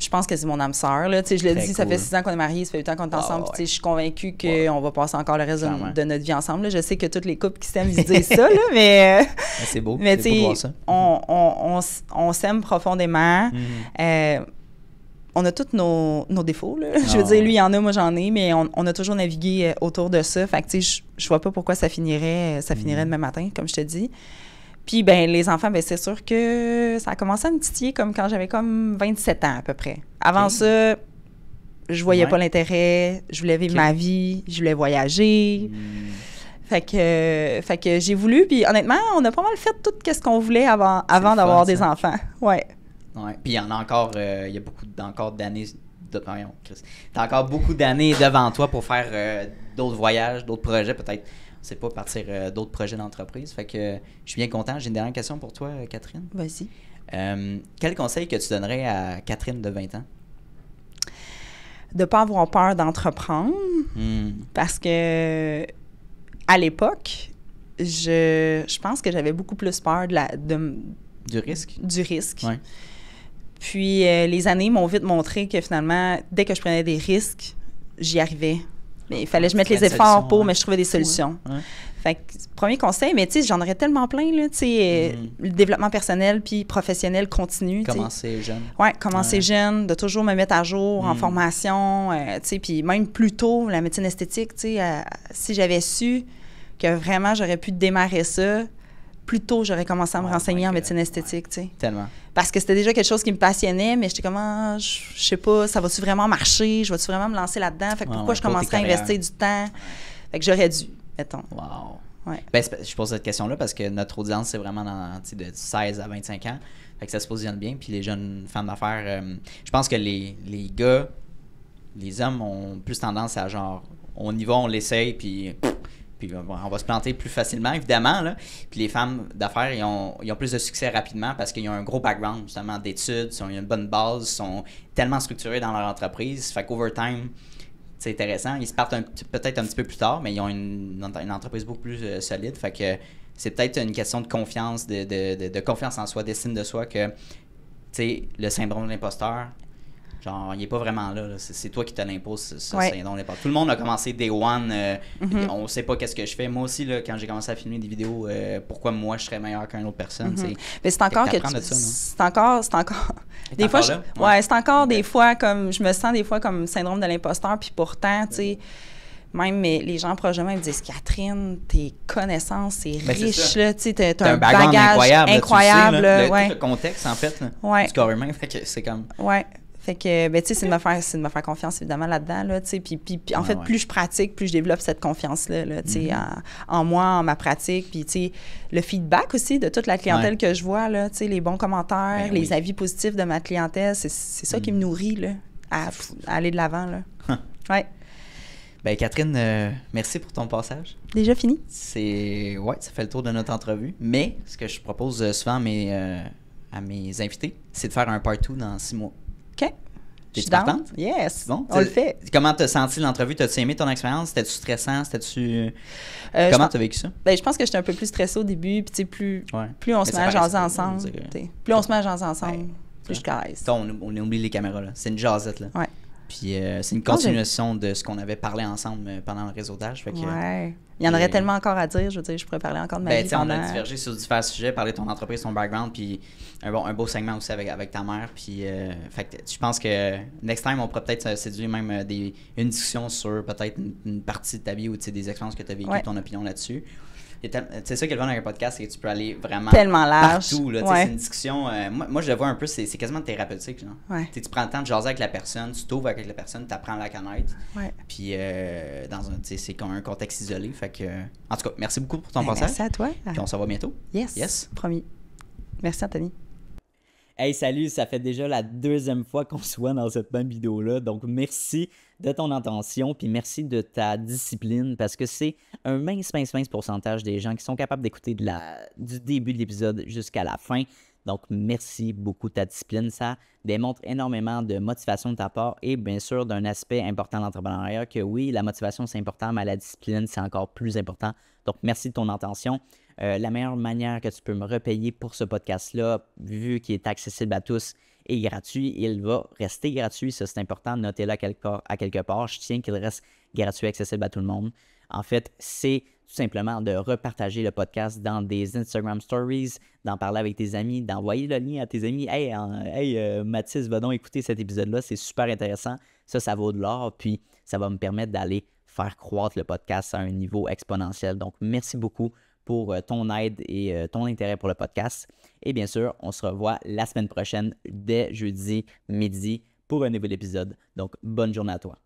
S2: je pense que c'est mon âme sœur. Là. Je le dis, ça fait six ans qu'on est mariés, ça fait huit ans qu'on est ensemble. Je suis convaincue qu'on va passer encore le reste de, notre vie ensemble. Je sais que toutes les couples qui s'aiment, ils disent ça, mais... Euh, c'est beau. Mais on, s'aime profondément. Mm-hmm. Euh, on a tous nos, défauts. Je veux ah, dire, lui, il y en a, moi, j'en ai, mais on, a toujours navigué euh, autour de ça. Fait que, je vois pas pourquoi ça finirait, ça finirait mm-hmm. demain matin, comme je te dis. Puis, ben, les enfants, ben, c'est sûr que ça a commencé à me titiller comme quand j'avais comme 27 ans à peu près. Avant ça, je voyais pas l'intérêt, je voulais vivre ma vie, je voulais voyager. Hmm. Fait que, fait que j'ai voulu, puis honnêtement, on a pas mal fait tout ce qu'on voulait avant, avant d'avoir des enfants.
S1: Ouais. Puis il y en a encore, euh, il y a beaucoup d'années T'as encore beaucoup d'années devant toi pour faire euh, d'autres voyages, d'autres projets, peut-être c'est pas partir euh, d'autres projets d'entreprise. Fait que euh, je suis bien content. J'ai une dernière question pour toi, euh, Catherine. vas quel conseil que tu donnerais à Catherine de 20 ans?
S2: De ne pas avoir peur d'entreprendre hmm. parce que à l'époque, je, pense que j'avais beaucoup plus peur de la, du risque. Du risque. Puis les années m'ont vite montré que finalement, dès que je prenais des risques, j'y arrivais. Mais il fallait que je mette les efforts pour, mais je trouvais des solutions. Fait premier conseil, mais tu sais, j'en aurais tellement plein, là, tu sais, mm. le développement personnel puis professionnel continu. Commencer jeune. Oui, commencer jeune, de toujours me mettre à jour en mm. formation, euh, tu sais, puis même plus tôt, la médecine esthétique, tu sais, euh, si j'avais su que vraiment j'aurais pu démarrer ça, plus tôt, j'aurais commencé à me renseigner en médecine esthétique, tu sais. Tellement. Parce que c'était déjà quelque chose qui me passionnait, mais j'étais comme, ah, je sais pas, ça va-tu vraiment marcher? Je vais-tu vraiment me lancer là-dedans? Fait que pourquoi je commencerais à investir du temps? Fait que j'aurais dû, mettons.
S1: Ben, je pose cette question-là parce que notre audience, c'est vraiment de 16 à 25 ans. Fait que ça se positionne bien. Puis les jeunes femmes d'affaires, euh, je pense que les, les, gars, les hommes ont plus tendance à genre, on y va, on l'essaye, puis puis on va se planter plus facilement, évidemment. Puis les femmes d'affaires, ils ont, plus de succès rapidement parce qu'ils ont un gros background, justement, d'études, ils ont une bonne base, sont tellement structurés dans leur entreprise. Fait qu'overtime, c'est intéressant. Ils se partent peut-être un petit peu plus tard, mais ils ont une, entreprise beaucoup plus euh, solide. Fait que c'est peut-être une question de confiance, de, confiance en soi, d'estime de soi que, tu le syndrome de l'imposteur, Genre, il n'est pas vraiment là. C'est toi qui te l'impose, ce, Tout le monde a commencé Day One. Euh, mhm. On ne sait pas qu'est-ce que je fais. Moi aussi, là, quand j'ai commencé à filmer des vidéos, euh, pourquoi moi, je serais meilleur qu'une autre personne? Mhm. Mais c'est encore que, tu... C'est
S2: encore... C'est encore... Des fois, ouais, c'est encore des fois comme... Je me sens des fois comme syndrome de l'imposteur, puis pourtant, tu sais même les gens proches de moi ils me disent Catherine tes connaissances c'est ben, riche tu sais t'as un, un bagage, incroyable, incroyable
S1: contexte en fait du fait que c'est comme
S2: ouais fait que, ben, tu sais, c'est de, me faire, confiance, évidemment, là-dedans, là, tu Puis, en fait, plus je pratique, plus je développe cette confiance-là, mm-hmm. en, moi, en ma pratique. Puis, tu sais, le feedback aussi de toute la clientèle que je vois, là, les bons commentaires, ben les avis positifs de ma clientèle, c'est ça qui me mm. nourrit, là, à, aller de l'avant, là.
S1: Ben, Catherine, euh, merci pour ton passage. Déjà fini? C'est... Ouais, ça fait le tour de notre entrevue. Mais, ce que je propose euh, souvent à mes, euh, à mes invités, c'est de faire un partout dans six mois.
S2: T'es partante? Yes. Bon, on le fait.
S1: Comment t'as senti l'entrevue? T'as-tu aimé ton expérience? C'était-tu stressant? tu euh, Comment t'as vécu ça? Ben, je pense
S2: que j'étais un peu plus stressée au début. Puis, plus, plus on se met à ensemble. Plus on se met ensemble, plus je caresse.
S1: On, oublie les caméras, C'est une jasette, là. Puis, euh, c'est une continuation de ce qu'on avait parlé ensemble euh, pendant le réseau d'âge. Il y en aurait
S2: tellement encore à dire. Je veux dire, je pourrais parler encore de ma ben, vie. On a divergé
S1: sur différents sujets, parler de ton entreprise, ton background, puis un, bon, un beau segment aussi avec, ta mère. Puis, euh, fait que next time, on pourrait peut-être séduire même euh, des, une discussion sur peut-être une, partie de ta vie ou des expériences que tu as vécues, ton opinion là-dessus. C'est ça qui est le fun dans un podcast, c'est que tu peux aller vraiment Tellement large. partout. C'est une discussion. Euh, moi, je le vois un peu, c'est, quasiment thérapeutique. Genre. Tu prends le temps de jaser avec la personne, tu t'ouvres avec la personne, tu apprends à la connaître. Puis, euh, c'est comme un contexte isolé. Fait que, en tout cas, merci beaucoup pour ton ben, passage. Merci à toi. on se voit bientôt.
S2: Yes. Yes. Promis. Merci, Anthony.
S1: Hey, salut, ça fait déjà la deuxième fois qu'on soit dans cette même vidéo-là. Donc, merci de ton attention, puis merci de ta discipline, parce que c'est un mince, mince, mince pourcentage des gens qui sont capables d'écouter de la, du début de l'épisode jusqu'à la fin. Donc, merci beaucoup de ta discipline. Ça démontre énormément de motivation de ta part et bien sûr d'un aspect important de l'entrepreneuriat que oui, la motivation c'est important, mais la discipline c'est encore plus important. Donc, merci de ton attention. Euh, la meilleure manière que tu peux me repayer pour ce podcast-là, vu qu'il est accessible à tous et gratuit, il va rester gratuit. Ça, c'est important. Notez-le à quelque, part. Je tiens qu'il reste gratuit, et accessible à tout le monde. En fait, c'est tout simplement de repartager le podcast dans des Instagram stories, d'en parler avec tes amis, d'envoyer le lien à tes amis. Hey, euh, Mathis, va donc écouter cet épisode-là, c'est super intéressant. Ça, ça vaut de l'or, puis ça va me permettre d'aller faire croître le podcast à un niveau exponentiel. Donc, merci beaucoup pour euh, ton aide et euh, ton intérêt pour le podcast. Et bien sûr, on se revoit la semaine prochaine dès jeudi midi pour un nouvel épisode. Donc, bonne journée à toi.